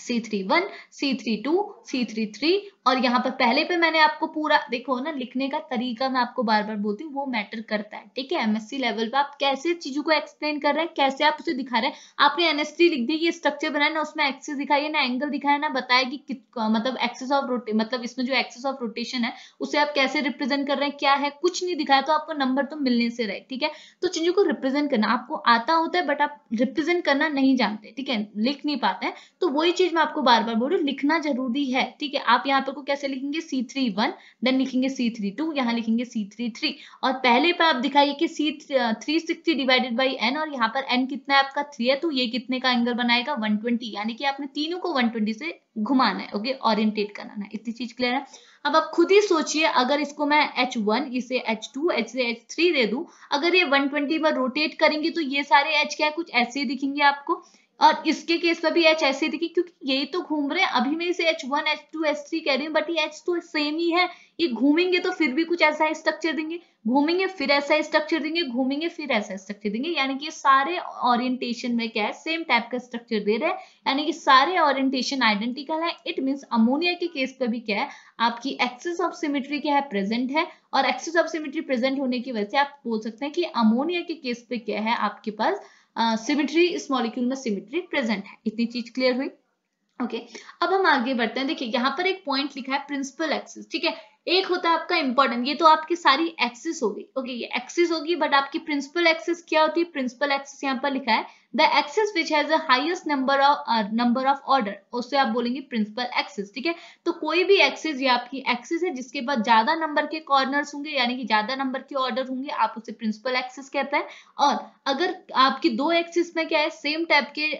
A: C three one C three two C three three और यहाँ पर पहले पे मैंने आपको पूरा देखो ना लिखने का तरीका मैं आपको बार बार बोलती हूँ वो मैटर करता है ठीक है एमएससी लेवल पे आप कैसे चीजों को एक्सप्लेन कर रहे हैं कैसे आप उसे दिखा रहे हैं आपने एनएसटी लिख दी ये स्ट्रक्चर बनाया ना उसमें एक्सेस दिखाई ना एंगल दिखाया ना बताया कि, कि मतलब एक्सेस ऑफ रोटे मतलब इसमें जो एक्सेस ऑफ रोटेशन है उसे आप कैसे रिप्रेजेंट कर रहे हैं क्या है कुछ नहीं दिखाया तो आपको नंबर तो मिलने से रहे ठीक है तो चीजों को रिप्रेजेंट करना आपको आता होता है बट आप रिप्रेजेंट करना नहीं जानते ठीक है लिख नहीं पाते हैं तो वही चीज चीज मैं आपको बार बार बोल रही हूँ लिखना जरूरी है ठीक है आप यहाँ पर को कैसे लिखेंगे C31 थ्री वन देन लिखेंगे C32 थ्री टू यहाँ लिखेंगे C33 और पहले पर आप दिखाइए कि C three sixty divided by n और यहाँ पर n कितना है आपका थ्री है तो ये कितने का एंगल बनाएगा वन ट्वेंटी यानी कि आपने तीनों को वन ट्वेंटी से घुमाना है ओके ऑरियंटेट करना है इतनी चीज क्लियर है अब आप खुद ही सोचिए अगर इसको मैं H1 इसे H2 एच से H3 दे दूं अगर ये 120 पर रोटेट करेंगे तो ये सारे H क्या है कुछ ऐसे ही दिखेंगे आपको और इसके केस में भी एच ऐसे दिखे क्योंकि ये तो घूम रहे हैं अभी मैं इसे H one H two H three कह रही हूँ बट ये एच तो सेम ही है ये घूमेंगे तो फिर भी कुछ ऐसा स्ट्रक्चर देंगे घूमेंगे फिर ऐसा स्ट्रक्चर देंगे घूमेंगे फिर ऐसा स्ट्रक्चर देंगे यानी कि सारे ओरिएंटेशन में क्या है सेम टाइप का स्ट्रक्चर दे रहे हैं यानी कि सारे ओरिएंटेशन आइडेंटिकल है इट मीन्स अमोनिया के केस पर भी क्या है आपकी एक्सेस ऑफ सिमेट्री क्या है प्रेजेंट है और एक्सेस ऑफ सिमेट्री प्रेजेंट होने की वजह से आप बोल सकते हैं कि अमोनिया के केस पे क्या है आपके पास सिमिट्री इस मॉलिक्यूल में सिमिट्री प्रेजेंट है इतनी चीज क्लियर हुई ओके okay. अब हम आगे बढ़ते हैं देखिए यहाँ पर एक पॉइंट लिखा है प्रिंसिपल एक्सिस ठीक है एक होता है आपका इंपॉर्टेंट ये तो आपकी सारी एक्सिस होगी ओके okay, ये एक्सिस होगी बट आपकी प्रिंसिपल एक्सिस क्या होती है प्रिंसिपल एक्सिस यहाँ पर लिखा है the axis which has highest number of number of order उससे आप बोलेंगे प्रिंसिपल एक्सिस ठीक है तो कोई भी एक्सिस ये आपकी एक्सिस है जिसके पास ज्यादा नंबर के कॉर्नर होंगे यानी कि ज्यादा नंबर के ऑर्डर होंगे आप उसे प्रिंसिपल एक्सिस कहते हैं और अगर आपकी दो एक्सिस में क्या है सेम टाइप के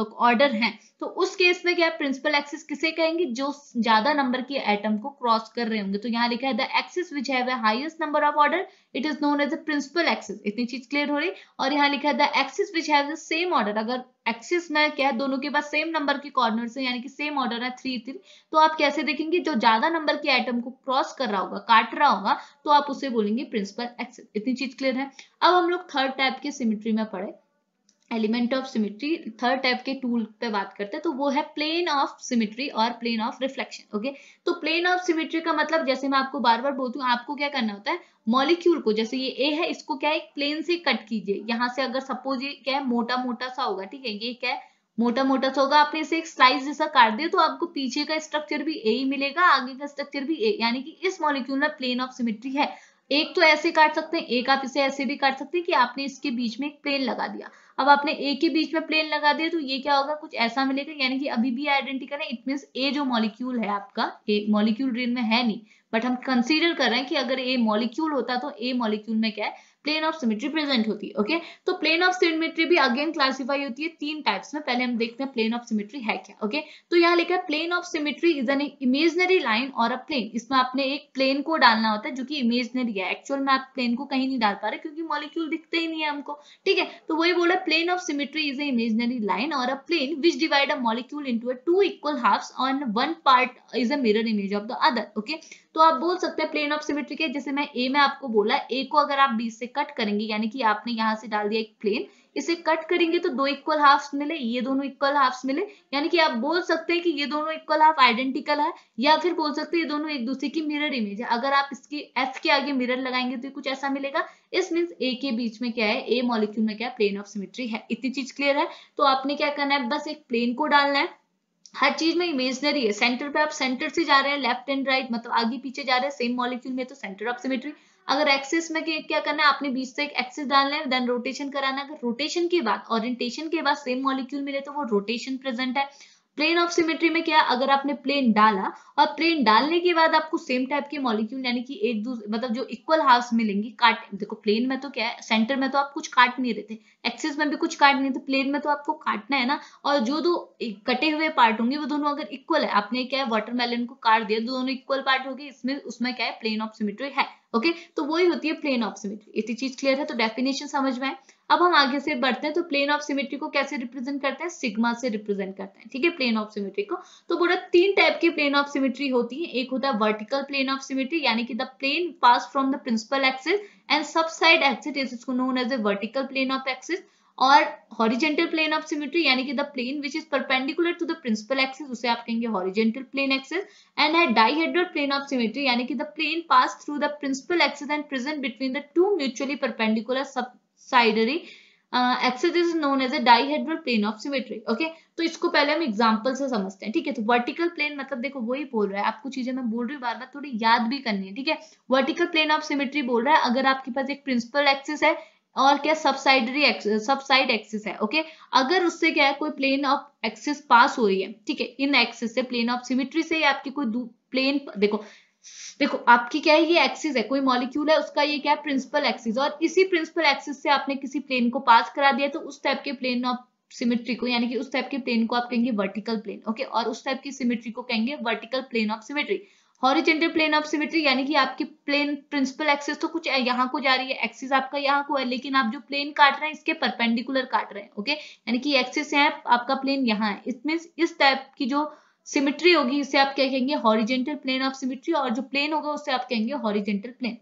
A: ऑर्डर uh, हैं तो उस केस में क्या है प्रिंसिपल एक्सिस किसे कहेंगे जो ज्यादा नंबर के एटम को क्रॉस कर रहे होंगे तो यहाँ लिखा है the axis which have highest number of order it is known as a principal axis इतनी चीज क्लियर हो रही और यहाँ लिखा है the axis which have same order अगर एक्सिस में क्या है दोनों के पास सेम नंबर के कॉर्नर है यानी कि सेम ऑर्डर है थ्री थ्री तो आप कैसे देखेंगे जो ज्यादा नंबर के आइटम को क्रॉस कर रहा होगा काट रहा होगा तो आप उसे बोलेंगे प्रिंसिपल एक्सिस इतनी चीज क्लियर है अब हम लोग थर्ड टाइप के सिमिट्री में पढ़े element of symmetry third type के टूल पे बात करते हैं तो वो है प्लेन ऑफ सिमिट्री और प्लेन ऑफ रिफ्लेक्शन ओके तो प्लेन ऑफ सिमिट्री का मतलब जैसे मैं आपको बार बार बोलती हूँ आपको क्या करना होता है मॉलिक्यूल को जैसे ये ए है इसको क्या है प्लेन से कट कीजिए यहाँ से अगर सपोज ये क्या है मोटा मोटा सा होगा ठीक है ये क्या है मोटा मोटा सा होगा आपने इसे एक स्लाइस जैसा काट दिया तो आपको पीछे का स्ट्रक्चर भी ए ही मिलेगा आगे का स्ट्रक्चर भी ए यानी कि इस मॉलिक्यूल में प्लेन ऑफ सिमिट्री है एक तो ऐसे काट सकते हैं एक आप इसे ऐसे भी काट सकते हैं कि आपने इसके बीच में एक प्लेन लगा दिया अब आपने ए के बीच में प्लेन लगा दिया तो ये क्या होगा कुछ ऐसा मिलेगा यानी कि अभी भी आइडेंटिकल है इट मीन ए जो मॉलिक्यूल है आपका ए मॉलिक्यूल रेन में है नहीं बट हम कंसीडर कर रहे हैं कि अगर ए मॉलिक्यूल होता तो ए मॉलिक्यूल में क्या है प्लेन ऑफ सिमेट्री प्रेजेंट होती है ओके तो प्लेन ऑफ सिमेट्री भी अगेन क्लासिफाई होती है तीन टाइप्स में पहले हम देखते हैं प्लेन ऑफ सिमेट्री है क्या ओके तो यहाँ लिखा है plane of symmetry is an imaginary line और अ प्लेन इसमें आपने एक प्लेन को डालना होता है जो कि इमेजनरी है एक्चुअल में आप प्लेन को कहीं नहीं डाल पा रहे क्योंकि मॉलिक्यूल दिखते ही नहीं है हमको ठीक है तो वही बोला plane of symmetry is a imaginary line और a plane which divide a molecule into a two equal halfs on one part is a mirror image of the other okay तो आप बोल सकते हैं प्लेन ऑफ सिमेट्री के जैसे मैं ए में आपको बोला ए को अगर आप बी से कट करेंगे यानी कि आपने यहाँ से डाल दिया एक प्लेन इसे कट करेंगे तो दो इक्वल हाफ्स मिले ये दोनों इक्वल हाफ्स मिले यानी कि आप बोल सकते हैं कि ये दोनों इक्वल हाफ आइडेंटिकल है या फिर बोल सकते हैं ये दोनों एक दूसरे की मिरर इमेज है अगर आप इसकी एफ के आगे मिरर लगाएंगे तो कुछ ऐसा मिलेगा इस मीन्स ए के बीच में क्या है ए मॉलिक्यूल में क्या प्लेन ऑफ सिमेट्री है इतनी चीज क्लियर है तो आपने क्या करना है बस एक प्लेन को डालना है हर चीज में इमेजनरी है सेंटर पे आप सेंटर से जा रहे हैं लेफ्ट एंड राइट मतलब आगे पीछे जा रहे हैं सेम मॉलिक्यूल में तो सेंटर ऑफ सिमेट्री अगर एक्सिस में क्या करना है आपने बीच से एक एक्सिस डालना है देन रोटेशन कराना अगर रोटेशन के बाद ओरिएंटेशन के बाद सेम मॉलिक्यूल मिले तो वो रोटेशन प्रेजेंट है प्लेन ऑफ सिमेट्री में क्या अगर आपने प्लेन डाला और प्लेन डालने के बाद आपको सेम टाइप के मॉलिक्यूल यानी कि एक दूसरे मतलब जो इक्वल हाफ मिलेंगे काट देखो प्लेन में तो क्या है सेंटर में तो आप कुछ काट नहीं रहते एक्सिस में भी कुछ काट नहीं रहते प्लेन में तो आपको काटना है ना और जो दो कटे हुए पार्ट होंगे वो दोनों अगर इक्वल है आपने क्या है वाटरमेलन को काट दिया तो दोनों इक्वल पार्ट होगी इसमें उसमें क्या है प्लेन ऑफ सिमेट्री है ओके तो वही होती है प्लेन ऑफ सिमेट्री इतनी चीज क्लियर है तो डेफिनेशन समझ में आए अब हम आगे से बढ़ते हैं तो प्लेन ऑफ सिमेट्री को कैसे रिप्रेजेंट करते हैं सिग्मा से रिप्रेजेंट करते हैं ठीक है प्लेन ऑफ सिमेट्री को तो बोला तीन टाइप की प्लेन ऑफ सिमेट्री होती है एक होता है वर्टिकल प्लेन ऑफ सिमेट्री यानी कि the plane pass from the principal axis and side axis is इसको known as a vertical plane of axis और हॉरिजेंटल प्लेन ऑफ सिमेट्री यानी कि the plane which is perpendicular to the principal axis उसे आप कहेंगे हॉरिजेंटल प्लेन एक्सिस एंड है डाइहेड्रल प्लेन ऑफ सिमेट्री यानी कि the plane pass through the principal axis and present between the two mutually perpendicular subsidiary axis is known as a dihedral plane of symmetry okay तो इसको पहले हम एग्जाम्पल से समझते हैं ठीक है तो वर्टिकल प्लेन मतलब देखो वही बोल रहा है आपको चीजें मैं बोल रही हूँ बार बार थोड़ी याद भी करनी है ठीक है वर्टिकल प्लेन ऑफ सिमेट्री बोल रहा है अगर आपके पास एक प्रिंसिपल एक्सिस है और क्या सबसाइडरी सबसाइड एक्सिस है ओके अगर उससे क्या है कोई प्लेन ऑफ एक्सिस पास हो रही है ठीक है इन एक्सिस से प्लेन ऑफ सिमेट्री से आपकी कोई प्लेन देखो देखो आपकी क्या है ये एक्सिस है कोई मॉलिक्यूल है उसका ये क्या है प्रिंसिपल एक्सिस और इसी प्रिंसिपल एक्सिस से आपने किसी प्लेन को पास करा दिया तो उस टाइप के प्लेन ऑफ सिमेट्री को यानी कि उस टाइप के प्लेन को आप कहेंगे वर्टिकल प्लेन ओके और उस टाइप की सिमेट्री को कहेंगे vertical plane of symmetry horizontal plane of symmetry यानी कि आपकी प्लेन प्रिंसिपल एक्सिस तो कुछ यहाँ को जा रही है एक्सिस आपका यहाँ को है लेकिन आप जो प्लेन काट रहे हैं इसके परपेंडिकुलर काट रहे हैं ओके यानी कि एक्सिस है आपका प्लेन यहाँ है इट मीन इस टाइप की जो सिमिट्री होगी इसे आप क्या कहेंगे हॉरिजेंटल प्लेन ऑफ सिमिट्री और जो प्लेन होगा उसे आप कहेंगे हॉरिजेंटल प्लेन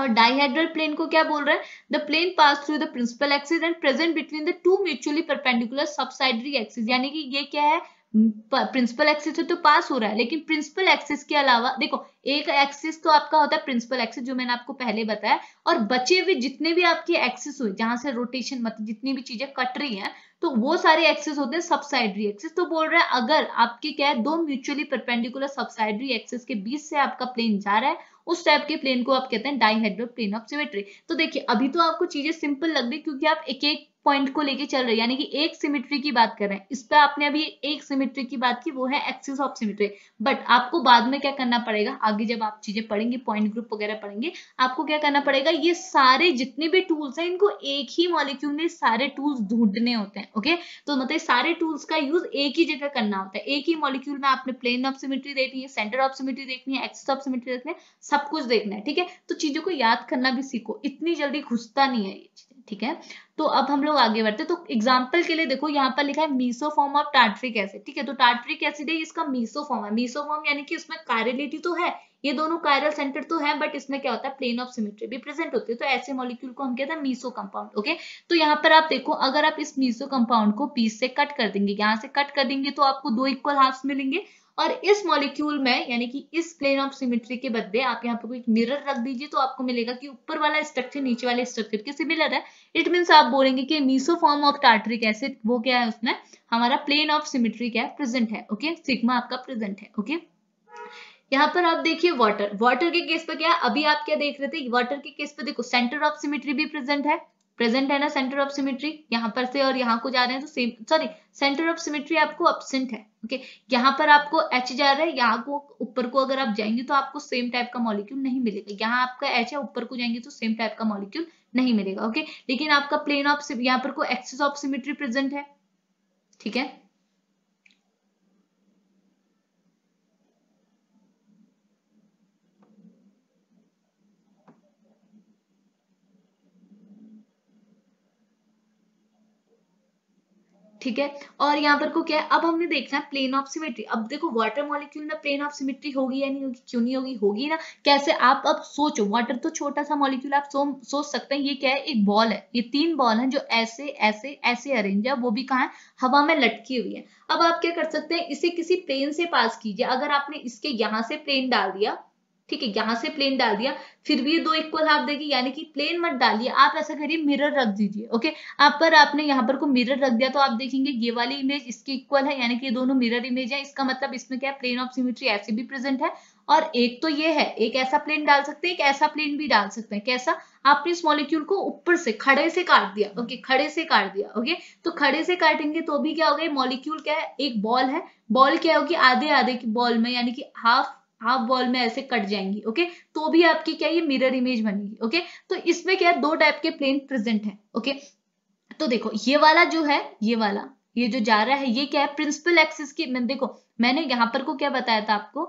A: और डाइहेड्रल प्लेन को क्या बोल रहे हैं the plane pass through the principal axis and present between the two mutually perpendicular subsidiary axis यानी कि ये क्या है प्रिंसिपल एक्सिस तो पास हो रहा है लेकिन प्रिंसिपल एक्सिस के अलावा देखो एक एक्सिस तो आपका होता है प्रिंसिपल एक्सिस जो मैंने आपको पहले बताया और बचे हुए जितने भी आपके एक्सिस हुए जहां से रोटेशन मतलब जितनी भी चीजें कट रही हैं तो वो सारे एक्सेस होते हैं सबसाइडरी एक्सेस तो बोल रहा है अगर आपके क्या है दो म्यूचुअली परपेंडिकुलर सबसाइडरी एक्सेस के बीच से आपका प्लेन जा रहा है उस टाइप के प्लेन को आप कहते हैं डाईहेड्रल प्लेन ऑफ सिमेट्री तो देखिए अभी तो आपको चीजें सिंपल लग रही क्योंकि आप एक एक पॉइंट को लेके चल रही है यानी कि एक सिमेट्री की बात कर रहे हैं इस पर आपने अभी एक सिमेट्री की बात की वो है एक्सिस ऑफ सिमेट्री बट आपको बाद में क्या करना पड़ेगा आगे जब आप चीजें पढ़ेंगे पॉइंट ग्रुप वगैरह पढ़ेंगे आपको क्या करना पड़ेगा ये सारे जितने भी टूल्स हैं इनको एक ही मॉलिक्यूल में सारे टूल्स ढूंढने होते हैं ओके तो मतलब सारे टूल्स का यूज एक ही जगह करना होता है एक ही मॉलिक्यूल में आपने प्लेन ऑफ सिमेट्री देखनी है सेंटर ऑफ सिमेट्री देखनी है एक्सिस ऑफ सिमेट्री देखनी है सब कुछ देखना है ठीक है तो चीजों को याद करना भी सीखो इतनी जल्दी घुसता नहीं है ये चीज ठीक है तो अब हम लोग आगे बढ़ते तो एग्जाम्पल के लिए देखो यहाँ पर लिखा है meso form of tartaric acid ठीक है तो टार्ट्रिक एसिड है इसका मीसो फॉर्म है फॉर्म यानी कि उसमें कायरेलिटी तो है ये दोनों कायरल सेंटर तो है बट इसमें क्या होता है प्लेन ऑफ सिमेट्री भी प्रेजेंट होती है तो ऐसे मॉलिक्यूल को हम कहते हैं मीसो कंपाउंड ओके तो यहाँ पर आप देखो अगर आप इस मीसो कंपाउंड को पीस से कट कर देंगे यहाँ से कट कर देंगे तो आपको दो इक्वल हाफ मिलेंगे और इस मॉलिक्यूल में यानी कि इस प्लेन ऑफ सिमेट्री के बदले आप यहाँ पर कोई मिरर रख दीजिए तो आपको मिलेगा कि ऊपर वाला स्ट्रक्चर नीचे वाले स्ट्रक्चर के सिमिलर है इट मीन आप बोलेंगे कि फॉर्म ऑफ टार्ट्रिक एसिड वो क्या है उसमें हमारा प्लेन ऑफ सिमेट्री क्या है प्रेजेंट है ओके सिग्मा आपका प्रेजेंट है ओके यहाँ पर आप देखिए वाटर वाटर के केस पर क्या अभी आप क्या देख रहे थे वाटर के केस पर देखो सेंटर ऑफ सिमेट्री भी प्रेजेंट है प्रेजेंट है ना सेंटर ऑफ सिमेट्री यहाँ पर से और यहाँ को जा रहे हैं तो same sorry centre of symmetry आपको अपसेंट है ओके okay? यहाँ पर आपको एच जा रहा है यहाँ को ऊपर को अगर आप जाएंगे तो आपको सेम टाइप का मॉलिक्यूल नहीं मिलेगा यहाँ आपका एच है ऊपर को जाएंगे तो सेम टाइप का मॉलिक्यूल नहीं मिलेगा ओके okay? लेकिन आपका प्लेन ऑफ यहाँ पर को एक्सेस ऑफ सिमेट्री प्रेजेंट है ठीक है ठीक है और यहाँ पर को क्या है अब हमने देखना है प्लेन ऑफ सिमेट्री अब देखो वाटर मॉलिक्यूल ना प्लेन ऑफ सिमेट्री होगी या नहीं होगी क्यों नहीं होगी होगी ना कैसे आप अब सोचो वाटर तो छोटा सा मॉलिक्यूल आप सो, सोच सकते हैं ये क्या है एक बॉल है ये तीन बॉल है जो ऐसे ऐसे ऐसे अरेंज है वो भी कहा है हवा में लटकी हुई है अब आप क्या कर सकते हैं इसे किसी प्लेन से पास कीजिए अगर आपने इसके यहाँ से प्लेन डाल दिया ठीक है यहां से प्लेन डाल दिया फिर भी ये दो इक्वल हाफ देगी यानी कि प्लेन मत डालिए आप ऐसा करिए मिरर रख दीजिए ओके आप पर आपने यहाँ पर को मिरर रख दिया तो आप देखेंगे ये वाली इमेज इसके इक्वल है यानी कि ये दोनों मिरर इमेज है इसका मतलब इसमें क्या है प्लेन ऑफ सिमेट्री ऐसे भी प्रेजेंट है और एक तो ये है एक ऐसा प्लेन डाल सकते हैं एक ऐसा प्लेन भी डाल सकते हैं कैसा आपने इस मॉलिक्यूल को ऊपर से खड़े से काट दिया ओके खड़े से काट दिया ओके तो खड़े से काटेंगे तो भी क्या होगा मॉलिक्यूल क्या है एक बॉल है बॉल क्या होगी आधे आधे की बॉल में यानी कि हाफ हाफ वॉल में ऐसे कट जाएंगी ओके तो भी आपकी क्या ये मिरर इमेज बनेगी ओके तो इसमें क्या दो टाइप के प्लेन प्रेजेंट है ओके तो देखो ये वाला जो है ये वाला ये जो जा रहा है ये क्या है प्रिंसिपल एक्सिस की मैं देखो मैंने यहां पर को क्या बताया था आपको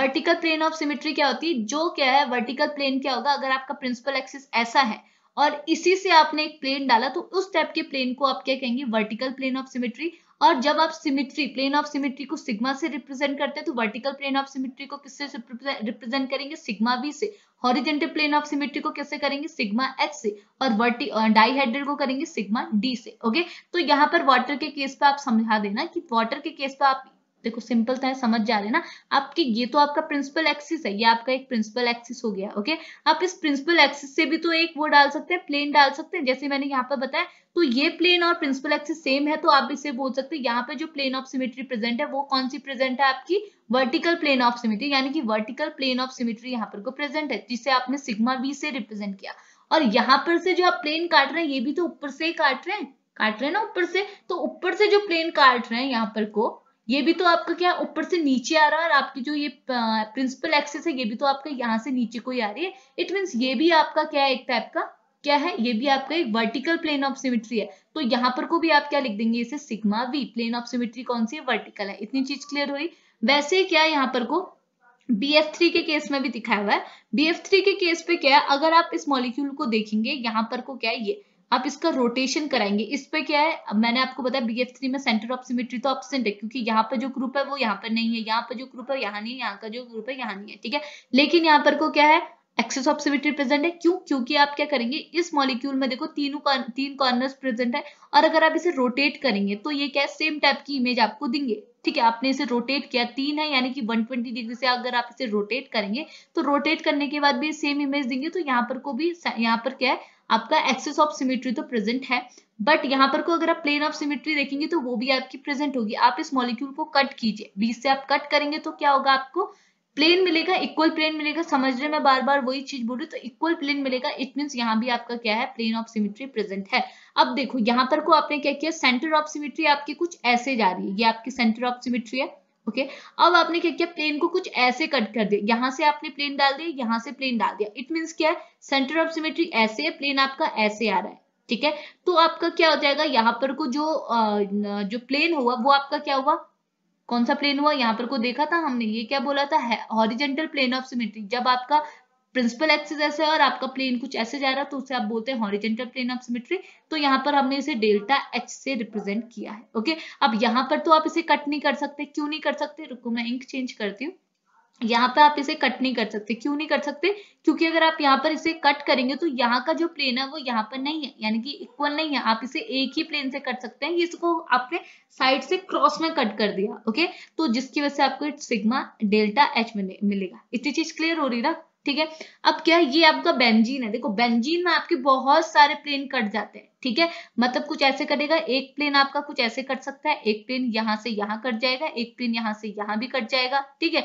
A: वर्टिकल प्लेन ऑफ सिमेट्री क्या होती है जो क्या है वर्टिकल प्लेन क्या होगा अगर आपका प्रिंसिपल एक्सिस ऐसा है और इसी से आपने एक प्लेन डाला तो उस टाइप के प्लेन को आप क्या कहेंगे वर्टिकल प्लेन ऑफ सिमेट्री और जब आप सिमिट्री प्लेन ऑफ सिमिट्री को सिग्मा से रिप्रेजेंट करते हैं तो वर्टिकल प्लेन ऑफ सिमिट्री को किससे रिप्रेजेंट करेंगे सिग्मा बी से हॉरिजेंटल प्लेन ऑफ सिमिट्री को कैसे करेंगे सिग्मा एच से और वर्टी डाईहाइड्रेट को करेंगे सिग्मा डी से ओके तो यहाँ पर वाटर के केस पे आप समझा देना कि वाटर के केस पे आप देखो सिंपल था समझ जा रहे ना आपकी ये तो आपका प्रिंसिपल एक्सिस है ये आपका एक प्रिंसिपल एक्सिस हो गया ओके आप इस प्रिंसिपल एक्सिस से भी तो एक वो डाल सकते हैं प्लेन डाल सकते हैं जैसे मैंने यहाँ पर बताया तो ये प्लेन और प्रिंसिपल एक्सिस सेम है तो आप इसे बोल सकते हैं यहाँ पे जो प्लेन ऑफ सिमिट्री प्रेजेंट है वो कौन सी प्रेजेंट है आपकी वर्टिकल प्लेन ऑफ सिमिट्री यानी कि वर्टिकल प्लेन ऑफ सिमिट्री यहाँ पर को प्रेजेंट है जिसे आपने सिग्मा वी से रिप्रेजेंट किया और यहाँ पर से जो आप प्लेन काट रहे हैं ये भी तो ऊपर से ही काट रहे हैं काट रहे हैं ना ऊपर से तो ऊपर से जो प्लेन काट रहे हैं यहाँ पर को ये भी तो आपका क्या ऊपर से नीचे आ रहा है और आपकी जो ये प्रिंसिपल एक्सेस है ये भी तो आपका यहाँ से नीचे को ही आ रही है इट मीन ये भी आपका क्या है एक टाइप का क्या है ये भी आपका एक वर्टिकल प्लेन ऑफ सिमिट्री है तो यहाँ पर को भी आप क्या लिख देंगे इसे sigma V plane of symmetry कौन सी है वर्टिकल है इतनी चीज क्लियर हुई वैसे क्या यहाँ पर को बी एफ थ्री के केस में भी दिखाया हुआ है बी एफ थ्री के केस पे क्या है अगर आप इस मॉलिक्यूल को देखेंगे यहाँ पर को क्या है ये आप इसका रोटेशन कराएंगे इस पे क्या है अब मैंने आपको बताया बी एफ थ्री में सेंटर ऑफ सिमेट्री तो ऑप्शन है क्योंकि यहाँ पर जो ग्रुप है वो यहाँ पर नहीं है यहाँ पर जो ग्रुप है यहाँ नहीं है यहाँ का जो ग्रुप है यहाँ नहीं है ठीक है लेकिन यहाँ पर को क्या है एक्सेस ऑफ सिमेट्री प्रेजेंट है क्यों क्योंकि आप क्या करेंगे इस मॉलिक्यूल में देखो तीनों तीन कॉर्नर्स प्रेजेंट है और अगर आप इसे रोटेट करेंगे तो ये क्या है सेम टाइप की इमेज आपको देंगे ठीक है आपने इसे रोटेट किया तीन है यानी कि 120 डिग्री से अगर आप इसे रोटेट करेंगे तो रोटेट करने के बाद भी सेम इमेज देंगे तो यहाँ पर को भी यहाँ पर क्या है आपका एक्सेस ऑफ सिमेट्री तो प्रेजेंट है बट यहाँ पर को अगर आप प्लेन ऑफ सिमेट्री देखेंगे तो वो भी आपकी प्रेजेंट होगी आप इस मॉलिक्यूल को कट कीजिए बीस से आप कट करेंगे तो क्या होगा आपको प्लेन मिलेगा इक्वल प्लेन मिलेगा समझ रहे मैं बार बार वही चीज बोल रही तो इक्वल प्लेन मिलेगा इट मीन यहाँ भी आपका क्या है प्लेन ऑफ सिमिट्री प्रेजेंट है अब देखो यहाँ पर को आपने क्या किया सेंटर ऑफ सिमिट्री आपकी कुछ ऐसे जा रही है ये आपकी सेंटर ऑफ सिमिट्री है ओके okay? अब आपने क्या किया प्लेन को कुछ ऐसे कट कर दिया यहां से आपने प्लेन डाल दिया यहां से प्लेन डाल दिया इट मीन क्या है सेंटर ऑफ सिमेट्री ऐसे है प्लेन आपका ऐसे आ रहा है ठीक है तो आपका क्या हो जाएगा यहाँ पर को जो जो प्लेन हुआ वो आपका क्या हुआ कौन सा प्लेन हुआ यहाँ पर को देखा था हमने ये क्या बोला था हॉरिजेंटल प्लेन ऑफ सिमेट्री जब आपका प्रिंसिपल एक्सिस ऐसे है और आपका प्लेन कुछ ऐसे जा रहा है तो उसे आप बोलते हैं हॉरिजेंटल प्लेन ऑफ सिमेट्री तो यहाँ पर हमने इसे डेल्टा एच से रिप्रेजेंट किया है ओके अब यहाँ पर तो आप इसे कट नहीं कर सकते क्यों नहीं कर सकते रुको मैं इंक चेंज करती हूँ यहाँ पर आप इसे कट नहीं कर सकते क्यों नहीं कर सकते क्योंकि अगर आप यहाँ पर इसे कट करेंगे तो यहाँ का जो प्लेन है वो यहाँ पर नहीं है यानी कि इक्वल नहीं है आप इसे एक ही प्लेन से कट सकते हैं इसको आपने साइड से क्रॉस में कट कर दिया ओके तो जिसकी वजह से आपको सिग्मा डेल्टा एच मिलेगा इतनी चीज क्लियर हो रही ना ठीक है अब क्या है ये आपका बेंजीन है देखो बेंजीन में आपके बहुत सारे प्लेन कट जाते हैं ठीक है मतलब कुछ ऐसे कटेगा एक प्लेन आपका कुछ ऐसे कट सकता है एक प्लेन यहाँ से यहाँ कट जाएगा एक प्लेन यहाँ से यहाँ भी कट जाएगा ठीक है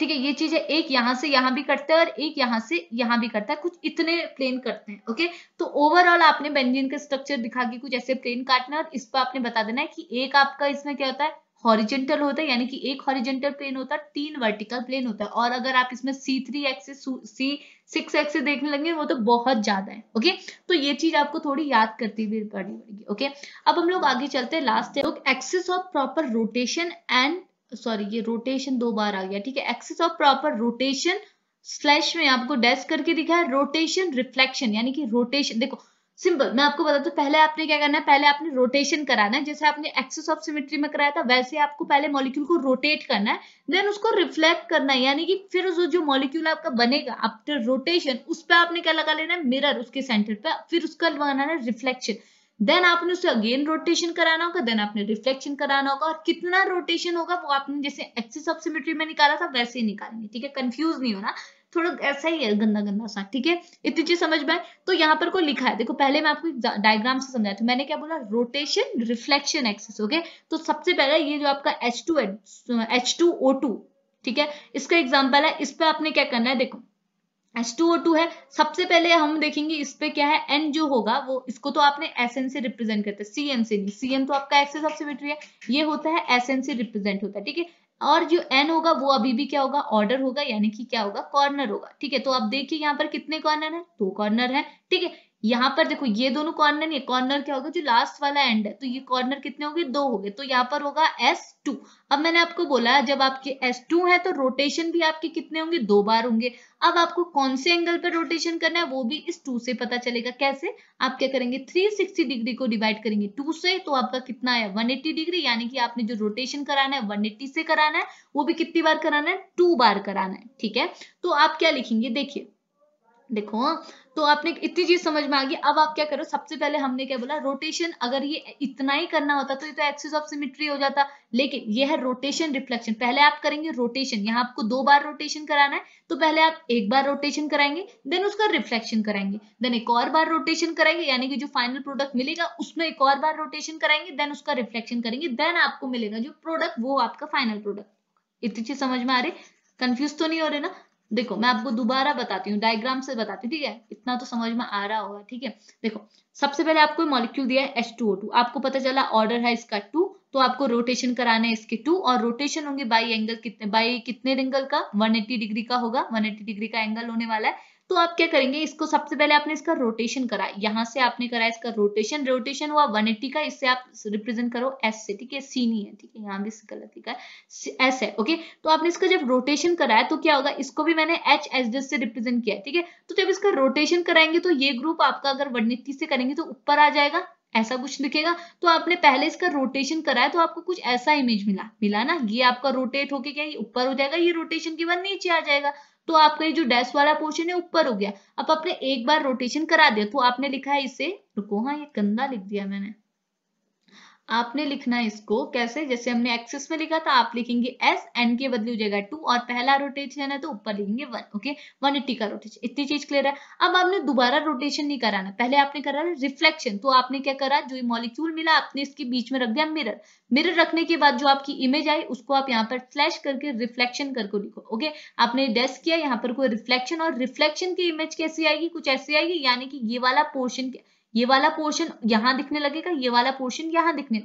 A: ठीक है ये चीज है एक यहाँ से यहाँ भी कटता है और एक यहाँ से यहाँ भी कटता है कुछ इतने प्लेन करते हैं ओके तो ओवरऑल आपने बेंजीन का स्ट्रक्चर दिखा के कुछ ऐसे प्लेन काटना है और इस पर आपने बता देना है कि एक आपका इसमें क्या होता है हॉरिजेंटल होता है यानी कि एक हॉरिजेंटल प्लेन होता है तीन वर्टिकल प्लेन होता है और अगर आप इसमें C three axis C six axis देखने लगे वो तो बहुत ज्यादा है ओके तो ये चीज आपको थोड़ी याद करती हुई पड़नी पड़ेगी ओके अब हम लोग आगे चलते हैं लास्ट लोग axis of proper rotation and sorry ये रोटेशन दो बार आ गया ठीक है axis of proper rotation slash में आपको डैश करके दिखा है रोटेशन रिफ्लेक्शन यानी कि रोटेशन देखो सिंपल मैं आपको बताता हूँ पहले आपने क्या करना है पहले आपने रोटेशन कराना है जैसे आपने एक्सेस ऑफ सिमेट्री में कराया था वैसे आपको पहले मॉलिक्यूल को रोटेट करना है देन उसको रिफ्लेक्ट करना है यानी कि फिर जो जो मॉलिक्यूल आपका बनेगा आफ्टर रोटेशन उस पर आपने क्या लगा लेना है मिरर उसके सेंटर पर फिर उसका लगाना है रिफ्लेक्शन देन आपने उसे अगेन रोटेशन कराना होगा देन आपने रिफ्लेक्शन कराना होगा और कितना रोटेशन होगा वो आपने जैसे एक्सेस ऑफ सिमेट्री में निकाला था वैसे ही निकालनी ठीक है कंफ्यूज नहीं होना थोड़ा ऐसा ही है गंदा गंदा सा ठीक है इतनी चीज समझ में तो यहाँ पर को लिखा है देखो पहले मैं आपको डायग्राम से समझाया था मैंने क्या बोला रोटेशन रिफ्लेक्शन एक्सेस ओके तो सबसे पहले ये जो आपका H two H two O two ठीक है इसका एग्जाम्पल है इस पर आपने क्या करना है देखो H2O2 है सबसे पहले हम देखेंगे इस पे क्या है N जो होगा वो इसको तो आपने Sn से रिप्रेजेंट करते हैं Cn से नहीं Cn तो आपका एक्सेस सिमेट्री है ये होता है Sn से रिप्रेजेंट होता है ठीक है और जो एन होगा वो अभी भी क्या होगा ऑर्डर होगा यानी कि क्या होगा कॉर्नर होगा ठीक है तो आप देखिए यहाँ पर कितने कॉर्नर है दो कॉर्नर है ठीक है यहाँ पर देखो ये दोनों कॉर्नर नहीं कॉर्नर क्या होगा जो लास्ट वाला एंड है तो ये कॉर्नर कितने होंगे दो हो गए तो यहाँ पर होगा एस टू अब मैंने आपको बोला जब आपके एस टू है तो रोटेशन भी आपके कितने होंगे दो बार होंगे अब आपको कौन से एंगल पर रोटेशन करना है वो भी इस टू से पता चलेगा कैसे आप क्या करेंगे 360 डिग्री को डिवाइड करेंगे टू से तो आपका कितना है एट्टी डिग्री यानी कि आपने जो रोटेशन कराना है एट्टी से कराना है वो भी कितनी बार कराना है टू बार कराना है ठीक है तो आप क्या लिखेंगे देखिए देखो हाँ तो आपने इतनी चीज समझ में आ गई अब आप क्या करो सबसे पहले हमने क्या बोला रोटेशन अगर ये इतना ही करना होता तो ये तो एक्सिस ऑफ सिमिट्री हो जाता लेकिन ये है रोटेशन रिफ्लेक्शन पहले आप करेंगे रोटेशन यहाँ आपको दो बार रोटेशन कराना है तो पहले आप एक बार रोटेशन कराएंगे देन उसका रिफ्लेक्शन कराएंगे देन एक और बार रोटेशन कराएंगे यानी कि जो फाइनल प्रोडक्ट मिलेगा उसमें एक और बार रोटेशन कराएंगे देन उसका रिफ्लेक्शन करेंगे देन आपको मिलेगा जो प्रोडक्ट वो आपका फाइनल प्रोडक्ट इतनी चीज समझ में आ रही कंफ्यूज तो नहीं हो रहे ना देखो मैं आपको दोबारा बताती हूँ डायग्राम से बताती हूँ ठीक है इतना तो समझ में आ रहा होगा ठीक है देखो सबसे पहले आपको मॉलिक्यूल दिया है H2O2 आपको पता चला ऑर्डर है इसका टू तो आपको रोटेशन कराने इसके टू और रोटेशन होंगे बाई एंगल कितने बाई कितने एंगल का 180 डिग्री का होगा 180 डिग्री का एंगल होने वाला है तो आप क्या करेंगे इसको सबसे पहले आपने इसका रोटेशन करा यहाँ से आपने करा इसका रोटेशन रोटेशन हुआ 180 का इससे आप रिप्रेजेंट करो एस से ठीक है सी नहीं है ठीक है यहाँ भी गलत लिखा है एस है ओके तो आपने इसका जब रोटेशन कराया तो क्या होगा इसको भी मैंने एच एस डी से रिप्रेजेंट किया ठीक है तो जब इसका रोटेशन कराएंगे तो ये ग्रुप आपका अगर वन से करेंगे तो ऊपर आ जाएगा ऐसा कुछ दिखेगा तो आपने पहले इसका रोटेशन कराया तो आपको कुछ ऐसा इमेज मिला मिला ना ये आपका रोटेट होके क्या ऊपर हो जाएगा ये रोटेशन के बाद नीचे आ जाएगा तो आपका ये जो डैश वाला पोर्शन है ऊपर हो गया अब आपने एक बार रोटेशन करा दिया तो आपने लिखा है इसे रुको हाँ ये गंदा लिख दिया मैंने आपने लिखना है इसको कैसे जैसे हमने एक्सिस में लिखा था आप लिखेंगे एस एन के बदले हो जाएगा टू और पहला रोटेशन है तो ऊपर लिखेंगे वन ओके वन एट्टी का रोटेशन इतनी चीज क्लियर है अब आपने दोबारा रोटेशन नहीं कराना पहले आपने करा रिफ्लेक्शन तो आपने क्या करा जो मॉलिक्यूल मिला आपने इसके बीच में रख दिया मिरर मिरर रखने के बाद जो आपकी इमेज आई उसको आप यहाँ पर फ्लैश करके रिफ्लेक्शन करके लिखो ओके आपने डेस्क किया यहाँ पर कोई रिफ्लेक्शन और रिफ्लेक्शन की इमेज कैसी आएगी कुछ ऐसी आएगी यानी कि ये वाला पोर्शन क्या ये वाला पोर्शन यहाँ दिखने लगेगा ये वाला पोर्शन यहाँ दिखने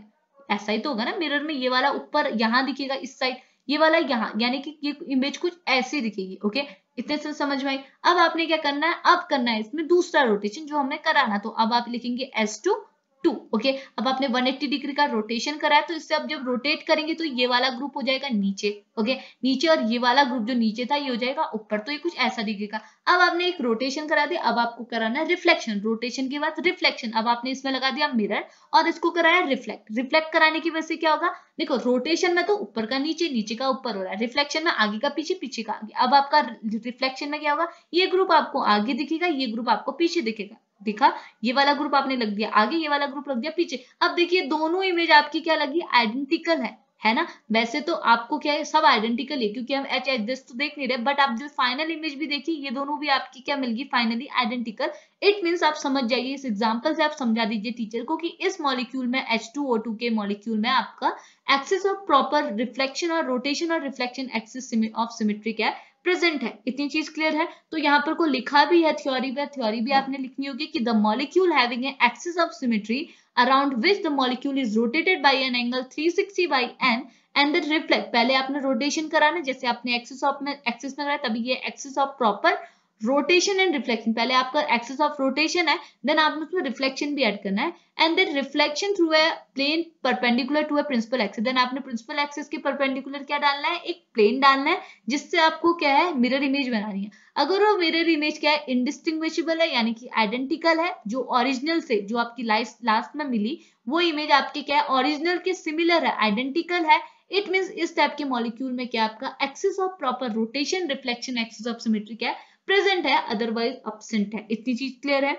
A: ऐसा ही तो होगा ना मिरर में ये वाला ऊपर यहाँ दिखेगा इस साइड ये वाला यहाँ यानी कि ये इमेज कुछ ऐसी दिखेगी ओके इतने से समझ में आई अब आपने क्या करना है अब करना है इसमें दूसरा रोटेशन जो हमने कराना तो अब आप लिखेंगे एस टू टू ओके अब आपने 180 डिग्री का रोटेशन कराया तो इससे आप जब रोटेट करेंगे तो ये वाला ग्रुप हो जाएगा नीचे ओके नीचे और ये वाला ग्रुप जो नीचे था ये हो जाएगा ऊपर तो ये कुछ ऐसा दिखेगा अब आपने एक रोटेशन करा दिया अब आपको कराना है रिफ्लेक्शन रोटेशन के बाद रिफ्लेक्शन अब आपने इसमें लगा दिया मिरर और इसको कराया रिफ्लेक्ट रिफ्लेक्ट कराने की वजह से क्या होगा देखो रोटेशन में तो ऊपर का नीचे नीचे का ऊपर हो रहा है रिफ्लेक्शन में आगे का पीछे पीछे का आगे अब आपका रिफ्लेक्शन में क्या होगा ये ग्रुप आपको आगे दिखेगा ये ग्रुप आपको पीछे दिखेगा देखा ये वाला ग्रुप आपने लग दिया आगे ये वाला ग्रुप लग दिया पीछे अब देखिए दोनों इमेज आपकी क्या लगी आइडेंटिकल है है ना वैसे तो आपको क्या है सब आइडेंटिकल है क्योंकि हम एच एडजस्ट तो देख नहीं रहे बट आप जो फाइनल इमेज भी देखिए ये दोनों भी आपकी क्या मिल गई फाइनली आइडेंटिकल इट मीन्स आप समझ जाइए इस एग्जाम्पल से आप समझा दीजिए टीचर को कि इस मॉलिक्यूल में एच टू ओ टू के मॉलिक्यूल में आपका एक्सेस ऑफ प्रॉपर रिफ्लेक्शन और रोटेशन और रिफ्लेक्शन एक्सेस ऑफ सिमेट्रिक है प्रेजेंट है इतनी चीज क्लियर है तो यहाँ पर को लिखा भी है थ्योरी पर थ्योरी भी हाँ। आपने लिखनी होगी कि the molecule having a axis of symmetry around which the molecule is rotated by N angle 360 sixty by an and reflect पहले आपने रोटेशन कराना जैसे आपने एक्सिस ऑफ में एक्सिस में कराया तभी ये axis of proper rotation and reflection पहले आपका एक्सेस ऑफ रोटेशन है देन आपने उसमें रिफ्लेक्शन भी ऐड करना है and then reflection through a plane perpendicular to a principal axis then आपने प्रिंसिपल एक्सेस के परपेंडिकुलर क्या डालना है एक प्लेन डालना है जिससे आपको क्या है मिरर इमेज बनानी है अगर वो मिरर इमेज क्या है इनडिस्टिंग्विशेबल है यानी कि आइडेंटिकल है जो ओरिजिनल से जो आपकी लाइफ लास्ट में मिली वो इमेज आपकी क्या है ओरिजिनल के सिमिलर है आइडेंटिकल है इट मीन इस टाइप के मॉलिक्यूल में क्या आपका axis of proper rotation reflection axis of symmetric है प्रेजेंट है अदरवाइज अपसेंट है इतनी चीज क्लियर है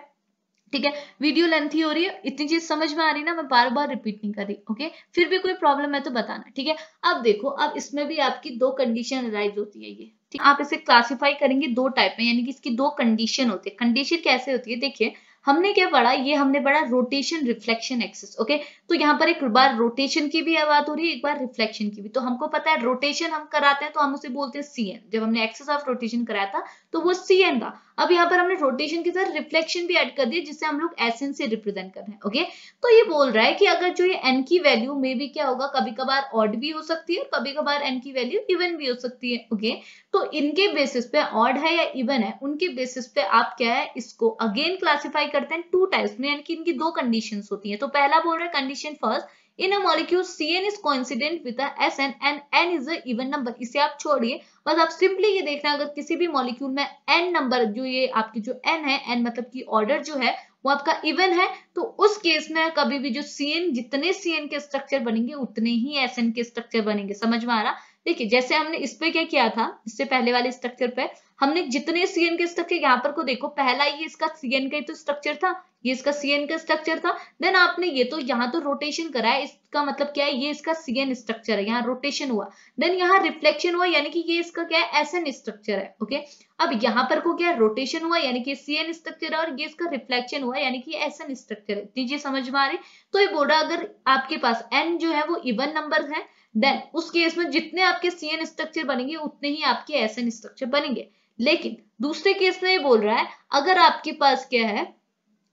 A: ठीक है वीडियो लेंथी हो रही है इतनी चीज समझ में आ रही ना मैं बार बार रिपीट नहीं कर रही ओके फिर भी कोई प्रॉब्लम है तो बताना ठीक है अब देखो अब इसमें भी आपकी दो कंडीशन राइज होती है ये ठीक आप इसे क्लासिफाई करेंगे दो टाइप में यानी कि इसकी दो कंडीशन होती है कंडीशन कैसे होती है देखिए हमने क्या पढ़ा ये हमने पढ़ा रोटेशन रिफ्लेक्शन एक्सेस ओके तो यहाँ पर एक बार रोटेशन की भी बात हो रही है एक बार रिफ्लेक्शन की भी तो हमको पता है रोटेशन हम कराते हैं तो हम उसे बोलते हैं सी जब हमने एक्सेस ऑफ रोटेशन कराया था तो वो सी था अब यहाँ पर हमने रोटेशन के साथ रिफ्लेक्शन भी ऐड कर दिया जिससे हम लोग एस से रिप्रेजेंट कर रहे हैं ओके तो ये बोल रहा है कि अगर जो ये एन की वैल्यू में भी क्या होगा कभी कभार ऑड भी हो सकती है और कभी कभार एन की वैल्यू इवन भी हो सकती है ओके तो इनके बेसिस पे ऑड है या इवन है उनके बेसिस पे आप क्या है इसको अगेन क्लासीफाई करते हैं टू टाइप्स में यानी कि इनकी दो कंडीशन होती है तो पहला बोल रहा है condition first in a molecule n is coincident with n and n is even number इसे आप छोड़िए बस आप सिंपली ये देखना अगर किसी भी मॉलिक्यूल में एन नंबर जो ये आपकी जो एन है एन मतलब की ऑर्डर जो है वो आपका इवन है तो उस केस में कभी भी जो सी एन जितने सी एन के स्ट्रक्चर बनेंगे उतने ही एस एन के स्ट्रक्चर बनेंगे समझ में आ रहा देखिए जैसे हमने इस पे क्या किया था इससे पहले वाले स्ट्रक्चर पे हमने जितने सीएन के स्ट्रक्चर यहाँ पर को देखो पहला ये इसका सीएन का तो स्ट्रक्चर था ये इसका सीएन का स्ट्रक्चर था देन आपने ये तो यहाँ तो रोटेशन करा है इसका मतलब क्या है ये इसका सीएन स्ट्रक्चर है यहाँ रोटेशन हुआ देन यहाँ रिफ्लेक्शन हुआ यानी कि ये इसका क्या है एस स्ट्रक्चर है ओके अब यहाँ पर को क्या रोटेशन हुआ यानी कि सीएन स्ट्रक्चर है और ये इसका रिफ्लेक्शन हुआ यानी कि एस स्ट्रक्चर है तो समझ में आ रही तो ये बोर्डा अगर आपके पास एन जो है वो इवन नंबर है देन उस केस में जितने आपके सी एन स्ट्रक्चर बनेंगे उतने ही आपके एस एन स्ट्रक्चर बनेंगे लेकिन दूसरे केस में ये बोल रहा है अगर आपके पास क्या है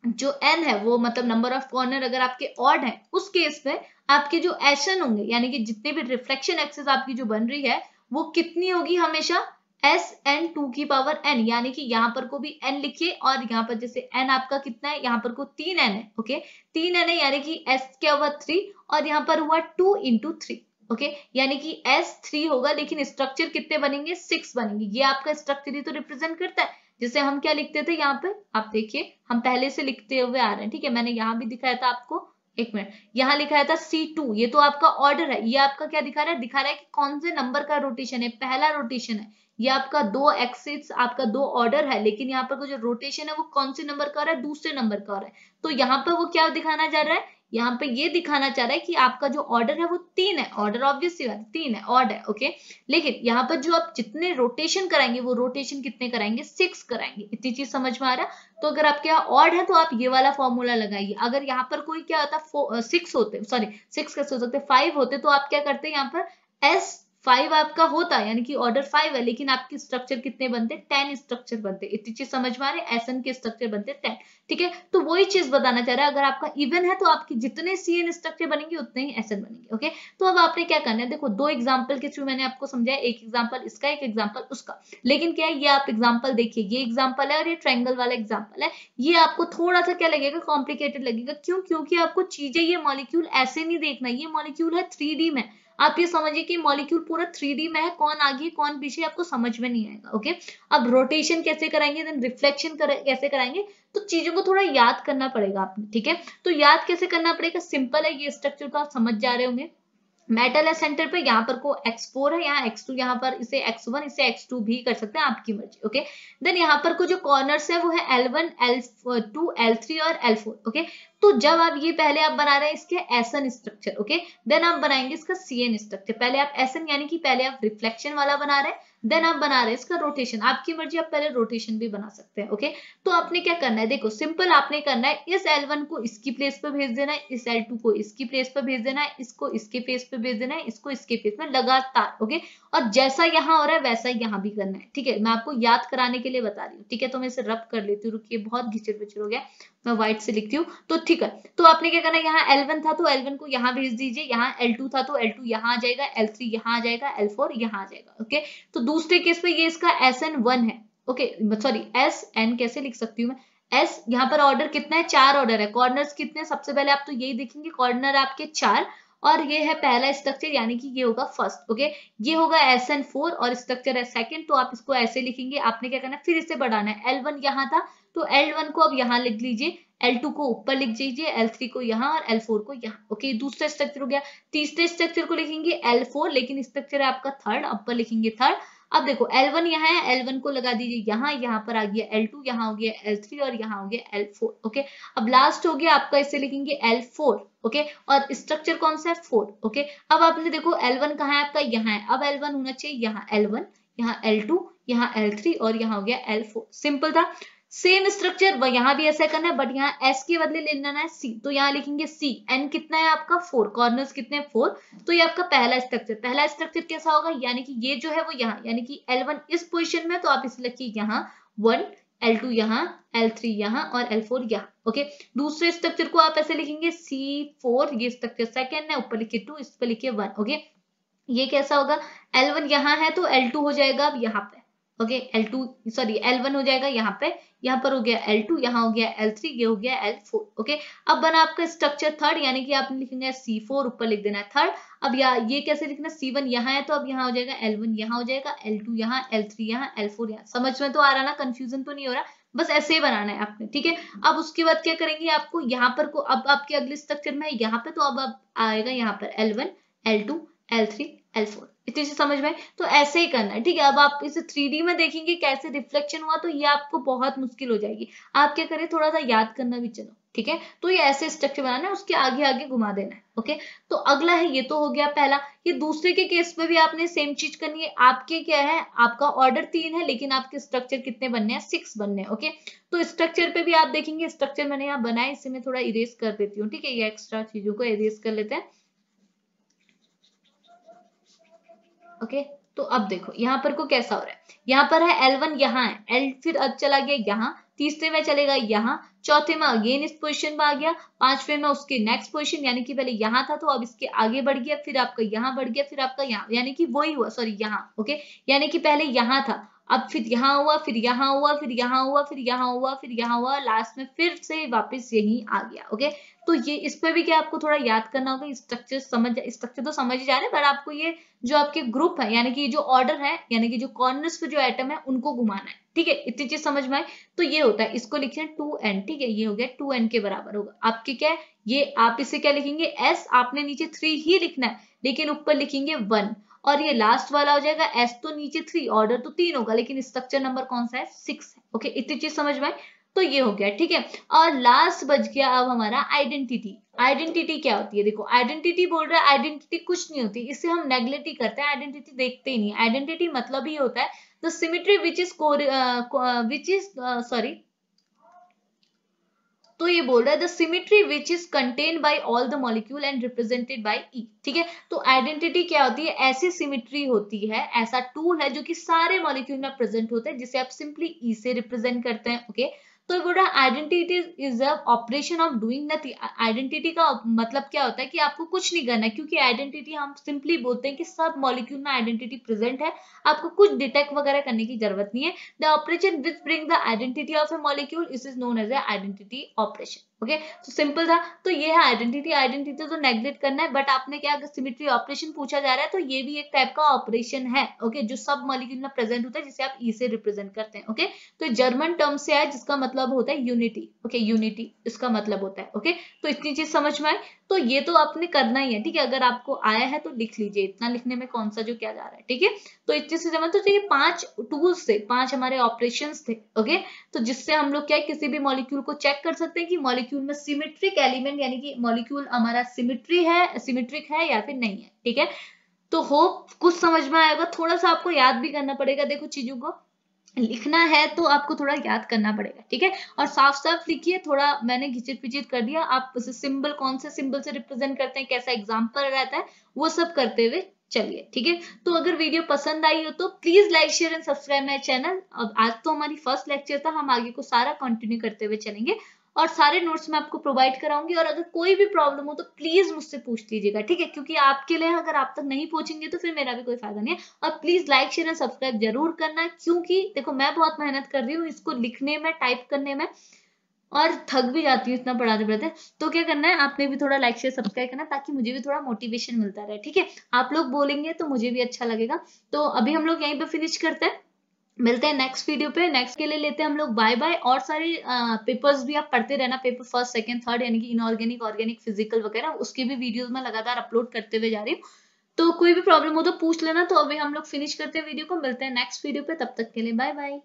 A: जो एन है वो मतलब नंबर ऑफ कॉर्नर अगर आपके ऑड है उस केस में आपके जो एशन होंगे यानी कि जितने भी रिफ्लेक्शन एक्सेस आपकी जो बन रही है वो कितनी होगी हमेशा एस एन टू की पावर एन यानी कि यहाँ पर को भी एन लिखिए और यहाँ पर जैसे एन आपका कितना है यहाँ पर को तीन एन है ओके तीन एन है यानी कि एस क्या हुआ थ्री और यहाँ पर हुआ two into three okay okay? यानी कि एस थ्री होगा लेकिन स्ट्रक्चर कितने बनेंगे सिक्स बनेंगे ये आपका स्ट्रक्चर ही तो रिप्रेजेंट करता है जैसे हम क्या लिखते थे यहाँ पे आप देखिए हम पहले से लिखते हुए आ रहे हैं ठीक है मैंने यहाँ भी दिखाया था आपको एक मिनट यहाँ लिखा था सी टू ये तो आपका ऑर्डर है ये आपका क्या दिखा रहा है दिखा रहा है कि कौन से नंबर का रोटेशन है पहला रोटेशन है ये आपका दो एक्सिस आपका दो ऑर्डर है लेकिन यहाँ पर जो रोटेशन है वो कौन से नंबर का हो रहा है दूसरे नंबर का हो रहा है तो यहाँ पर वो क्या दिखाना जा रहा है यहाँ पे ये दिखाना चाह रहा है कि आपका जो ऑर्डर है वो तीन है ऑर्डर ऑब्वियसली बात तीन है ऑर्डर है ओके लेकिन यहाँ पर जो आप जितने रोटेशन कराएंगे वो रोटेशन कितने कराएंगे सिक्स कराएंगे इतनी चीज समझ में आ रहा है तो अगर आपके यहाँ ऑर्ड है तो आप ये वाला फॉर्मूला लगाइए अगर यहाँ पर कोई क्या होता है सिक्स होते सॉरी सिक्स कैसे हो सकते फाइव होते तो आप क्या करते हैं यहाँ पर एस फाइव आपका होता है यानी कि ऑर्डर फाइव है लेकिन आपके स्ट्रक्चर कितने बनते टेन स्ट्रक्चर बनते इतनी चीज समझ में आ रहे है के स्ट्रक्चर बनते टेन ठीक है तो वही चीज बताना चाह रहा है अगर आपका इवन है तो आपके जितने सी एन स्ट्रक्चर बनेंगे उतने ही एसन बनेंगे ओके तो अब आपने क्या करना है देखो दो एग्जाम्पल के थ्रू मैंने आपको समझाया एक एग्जाम्पल इसका एक एग्जाम्पल उसका लेकिन क्या है ये आप एग्जाम्पल देखिए ये एग्जाम्पल है और ये ट्राइंगल वाला एग्जाम्पल है ये आपको थोड़ा सा क्या लगेगा कॉम्प्लिकेटेड लगेगा क्यों क्योंकि आपको चीजें ये मॉलिक्यूल ऐसे नहीं देखना ये मॉलिक्यूल है थ्री में आप ये समझिए कि मॉलिक्यूल पूरा थ्री में है कौन आगे कौन पीछे आपको समझ में नहीं आएगा ओके अब रोटेशन कैसे कराएंगे देन रिफ्लेक्शन कर, कैसे कराएंगे तो चीजों को थोड़ा याद करना पड़ेगा आपने ठीक है तो याद कैसे करना पड़ेगा सिंपल है ये स्ट्रक्चर तो आप समझ जा रहे होंगे मेटल है सेंटर पे यहाँ पर को x4 है यहाँ x2 यहाँ पर इसे x1 इसे x2 भी कर सकते हैं आपकी मर्जी ओके देन यहाँ पर को जो कॉर्नर्स है वो है L1 L2 L3 और L4 ओके तो जब आप ये पहले आप बना रहे हैं इसके एसन स्ट्रक्चर ओके देन आप बनाएंगे इसका सी एन स्ट्रक्चर पहले आप एसन यानी कि पहले आप रिफ्लेक्शन वाला बना रहे हैं देन आप बना रहे हैं इसका रोटेशन आपकी मर्जी आप पहले रोटेशन भी बना सकते हैं ओके तो आपने क्या करना है देखो सिंपल आपने करना है इस एल को इसकी प्लेस पर भेज देना है इस एल को इसकी प्लेस पर भेज देना है इसको इसके फेस पर भेज देना है इसको इसके फेस में लगातार ओके और जैसा यहाँ हो रहा है वैसा यहाँ भी करना है ठीक है मैं आपको याद कराने के लिए बता रही हूँ ठीक है तो मैं इसे रब कर लेती हूँ रुकी बहुत घिचड़ पिचड़ हो गया मैं व्हाइट से लिखती हूँ तो ठीक है तो आपने क्या करना यहाँ L1 था तो L1 को यहाँ भेज दीजिए यहाँ L2 था तो L2 यहाँ आ जाएगा L3 यहाँ आ जाएगा L4 यहाँ आ जाएगा ओके तो दूसरे केस पे ये इसका SN1 है ओके सॉरी एस एन कैसे लिख सकती हूँ मैं एस यहाँ पर ऑर्डर कितना है चार ऑर्डर है कॉर्नर कितने सबसे पहले आप तो यही देखेंगे कॉर्नर आपके चार और ये है पहला स्ट्रक्चर यानी कि ये होगा फर्स्ट ओके ये होगा एस एन फोर और स्ट्रक्चर है सेकंड तो आप इसको ऐसे लिखेंगे आपने क्या करना है फिर इसे बढ़ाना है एल वन यहाँ था तो एल वन को अब यहाँ लिख लीजिए L2 को ऊपर लिख दीजिए L3 को यहाँ और L4 को यहाँ ओके दूसरा स्ट्रक्चर हो गया तीसरे स्ट्रक्चर को लिखेंगे L4 लेकिन स्ट्रक्चर है आपका थर्ड अपर लिखेंगे थर्ड अब देखो L1 यहाँ है L1 को लगा दीजिए यहाँ यहाँ पर आ गया L2 यहाँ हो गया L3 और यहाँ हो गया L4 ओके अब लास्ट हो गया आपका इसे लिखेंगे L4 ओके और स्ट्रक्चर कौन सा है फोर ओके अब आपने देखो L1 कहा है आपका यहाँ है अब L1 होना चाहिए यहाँ L1 यहाँ एल टू यहाँ एल और यहाँ हो गया L4 सिंपल था सेम स्ट्रक्चर यहां भी ऐसा करना है बट यहाँ एस के बदले ले लेना है सी तो यहाँ लिखेंगे सी एन कितना है आपका फोर कॉर्नर कितने फोर तो ये आपका पहला स्ट्रक्चर पहला स्ट्रक्चर कैसा होगा यानी कि ये जो है वो यहाँ यानी कि एल वन इस पोजिशन में तो आप इसे लिखिए यहाँ वन एल टू यहाँ एल थ्री यहाँ और एल फोर यहाँ ओके दूसरे स्ट्रक्चर को आप ऐसे लिखेंगे सी फोर ये स्ट्रक्चर सेकेंड है ऊपर लिखिए टू इस पर लिखिए वन ओके ये कैसा होगा L1 वन यहाँ है तो L2 हो जाएगा अब यहाँ पे okay L two sorry L one हो जाएगा यहाँ पे यहाँ पर हो गया एल टू यहाँ हो गया एल थ्री ये हो गया एल फोर ओके अब बना आपका स्ट्रक्चर थर्ड यानी कि आपने लिखेंगे सी फोर ऊपर लिख देना है थर्ड अब या ये कैसे लिखना सी वन यहाँ है तो अब यहाँ हो जाएगा एल वन यहाँ हो जाएगा एल टू यहाँ एल थ्री यहाँ एल फोर यहाँ समझ में तो आ रहा ना कंफ्यूजन तो नहीं हो रहा बस ऐसे ही बनाना है आपने ठीक है अब उसके बाद क्या करेंगे आपको यहाँ पर को अब आपके अगले स्ट्रक्चर में है यहाँ पे तो अब आप आएगा यहाँ पर L one L two L three L four चीज समझ में तो ऐसे ही करना है ठीक है अब आप इसे थ्री में देखेंगे कैसे रिफ्लेक्शन हुआ तो ये आपको बहुत मुश्किल हो जाएगी आप क्या करें थोड़ा सा याद करना भी चलो ठीक है तो ये ऐसे स्ट्रक्चर बनाना है उसके आगे आगे घुमा देना है ओके तो अगला है ये तो हो गया पहला ये दूसरे के केस में भी आपने सेम चीज करनी है आपके क्या है आपका ऑर्डर तीन है लेकिन आपके स्ट्रक्चर कितने बनने हैं सिक्स बनने हैं ओके तो स्ट्रक्चर पे भी आप देखेंगे स्ट्रक्चर मैंने यहाँ बनाया इसे मैं थोड़ा इरेज कर देती हूँ ठीक है ये एक्स्ट्रा चीजों को इरेज कर लेते हैं ओके तो अब देखो यहाँ पर को कैसा हो रहा है यहाँ पर है एल वन यहाँ है एल फिर अब चला गया यहाँ तीसरे में चलेगा यहाँ चौथे में अगेन इस पोजिशन में आ गया पांचवे में उसके नेक्स्ट पोजिशन यानी कि पहले यहाँ था तो अब इसके आगे बढ़ गया फिर आपका यहाँ बढ़ गया फिर आपका यहाँ यानी कि वही हुआ सॉरी यहाँ ओके यानी कि पहले यहाँ था अब फिर यहाँ हुआ फिर यहाँ हुआ फिर यहाँ हुआ फिर यहाँ हुआ फिर यहाँ हुआ लास्ट में फिर से वापस यही आ गया ओके तो ये इस पर भी क्या आपको थोड़ा याद करना होगा स्ट्रक्चर समझ स्ट्रक्चर तो समझ ही जा रहे पर आपको ये जो आपके ग्रुप है यानी कि जो ऑर्डर है यानी कि जो कॉर्नर्स पे जो आइटम है उनको घुमाना है ठीक है इतनी चीज समझ में आए तो ये होता है इसको लिखे टू एन ठीक है ये हो गया टू एन के बराबर होगा आपके क्या है ये आप इसे क्या लिखेंगे एस आपने नीचे थ्री ही लिखना है लेकिन ऊपर लिखेंगे वन और ये लास्ट वाला हो जाएगा एस तो नीचे थ्री ऑर्डर तो तीन होगा लेकिन स्ट्रक्चर नंबर कौन सा है सिक्स है ओके इतनी चीज समझ में तो ये हो गया ठीक है और लास्ट बच गया अब हमारा आइडेंटिटी आइडेंटिटी क्या होती है देखो आइडेंटिटी बोल रहा है आइडेंटिटी कुछ नहीं होती इससे हम नेग्लेक्ट ही करते हैं आइडेंटिटी देखते ही नहीं आइडेंटिटी मतलब ही होता है the symmetry which is which is sorry तो ये बोल रहा है the symmetry which is contain by all the molecule and represented by E ठीक है तो आइडेंटिटी क्या होती है ऐसी सिमिट्री होती है ऐसा टूल है जो कि सारे मॉलिक्यूल में प्रेजेंट होते हैं जिसे आप सिंपली ई e से रिप्रेजेंट करते हैं ओके okay? तो बोला identity is a operation of doing nothing identity का मतलब क्या होता है कि आपको कुछ नहीं करना क्योंकि आइडेंटिटी हम सिंपली बोलते हैं कि सब मॉलिक्यूल में आइडेंटिटी प्रेजेंट है आपको कुछ डिटेक्ट वगैरह करने की जरूरत नहीं है the operation which bring the identity of a molecule इस is known as a identity operation okay तो सिंपल था तो ये है आइडेंटिटी आइडेंटिटी तो नेग्लेक्ट करना है बट आपने क्या सिमिट्री ऑपरेशन पूछा जा रहा है तो ये भी एक टाइप का ऑपरेशन है ओके जो सब मॉलिक्यूल में प्रेजेंट होता है जिसे आप ई e से रिप्रेजेंट करते हैं ओके तो जर्मन टर्म से है जिसका मतलब होता है यूनिटी ओके यूनिटी इसका मतलब होता है ओके तो इतनी चीज समझ में आई तो ये तो आपने करना ही है ठीक है अगर आपको आया है तो लिख लीजिए इतना लिखने में कौन सा जो क्या जा रहा है ठीक है तो इतनी चीजें तो ये पांच टूल्स थे पांच हमारे ऑपरेशन थे ओके तो जिससे हम लोग क्या है किसी भी मॉलिक्यूल को चेक कर सकते हैं कि मॉलिक्यूल में सिमेट्रिक एलिमेंट यानी कि मॉलिक्यूल हमारा सिमेट्री है सिमेट्रिक है या फिर नहीं है ठीक है तो होप कुछ समझ में आएगा थोड़ा सा आपको याद भी करना पड़ेगा देखो चीजों को लिखना है तो आपको थोड़ा याद करना पड़ेगा ठीक है और साफ साफ लिखिए थोड़ा मैंने घिचित पिचित कर दिया आप सिंबल कौन से सिंबल से रिप्रेजेंट करते हैं कैसा एग्जाम्पल रहता है वो सब करते हुए चलिए ठीक है तो अगर वीडियो पसंद आई हो तो please like share and subscribe my channel अब आज तो हमारी फर्स्ट लेक्चर था हम आगे को सारा कंटिन्यू करते हुए चलेंगे और सारे नोट्स मैं आपको प्रोवाइड कराऊंगी और अगर कोई भी प्रॉब्लम हो तो प्लीज मुझसे पूछ लीजिएगा ठीक है क्योंकि आपके लिए अगर आप तक नहीं पहुंचेंगे तो फिर मेरा भी कोई फायदा नहीं है और please like share and subscribe जरूर करना क्योंकि देखो मैं बहुत मेहनत कर रही हूँ इसको लिखने में टाइप करने में और थक भी जाती हूँ इतना पढ़ाते पढ़ाते तो क्या करना है आपने भी थोड़ा लाइक शेयर सब्सक्राइब करना ताकि मुझे भी थोड़ा मोटिवेशन मिलता रहे ठीक है आप लोग बोलेंगे तो मुझे भी अच्छा लगेगा तो अभी हम लोग यहीं पर फिनिश करते हैं मिलते हैं नेक्स्ट वीडियो पे नेक्स्ट के लिए लेते हैं हम लोग बाय बाय और सारे पेपर्स भी आप पढ़ते रहना पेपर फर्स्ट सेकंड थर्ड यानी कि इनऑर्गेनिक ऑर्गेनिक फिजिकल वगैरह उसके भी वीडियोस में लगातार अपलोड करते हुए जा रही हूँ तो कोई भी प्रॉब्लम हो तो पूछ लेना तो अभी हम लोग फिनिश करते हैं वीडियो को मिलते हैं नेक्स्ट वीडियो पे तब तक के लिए बाय बाय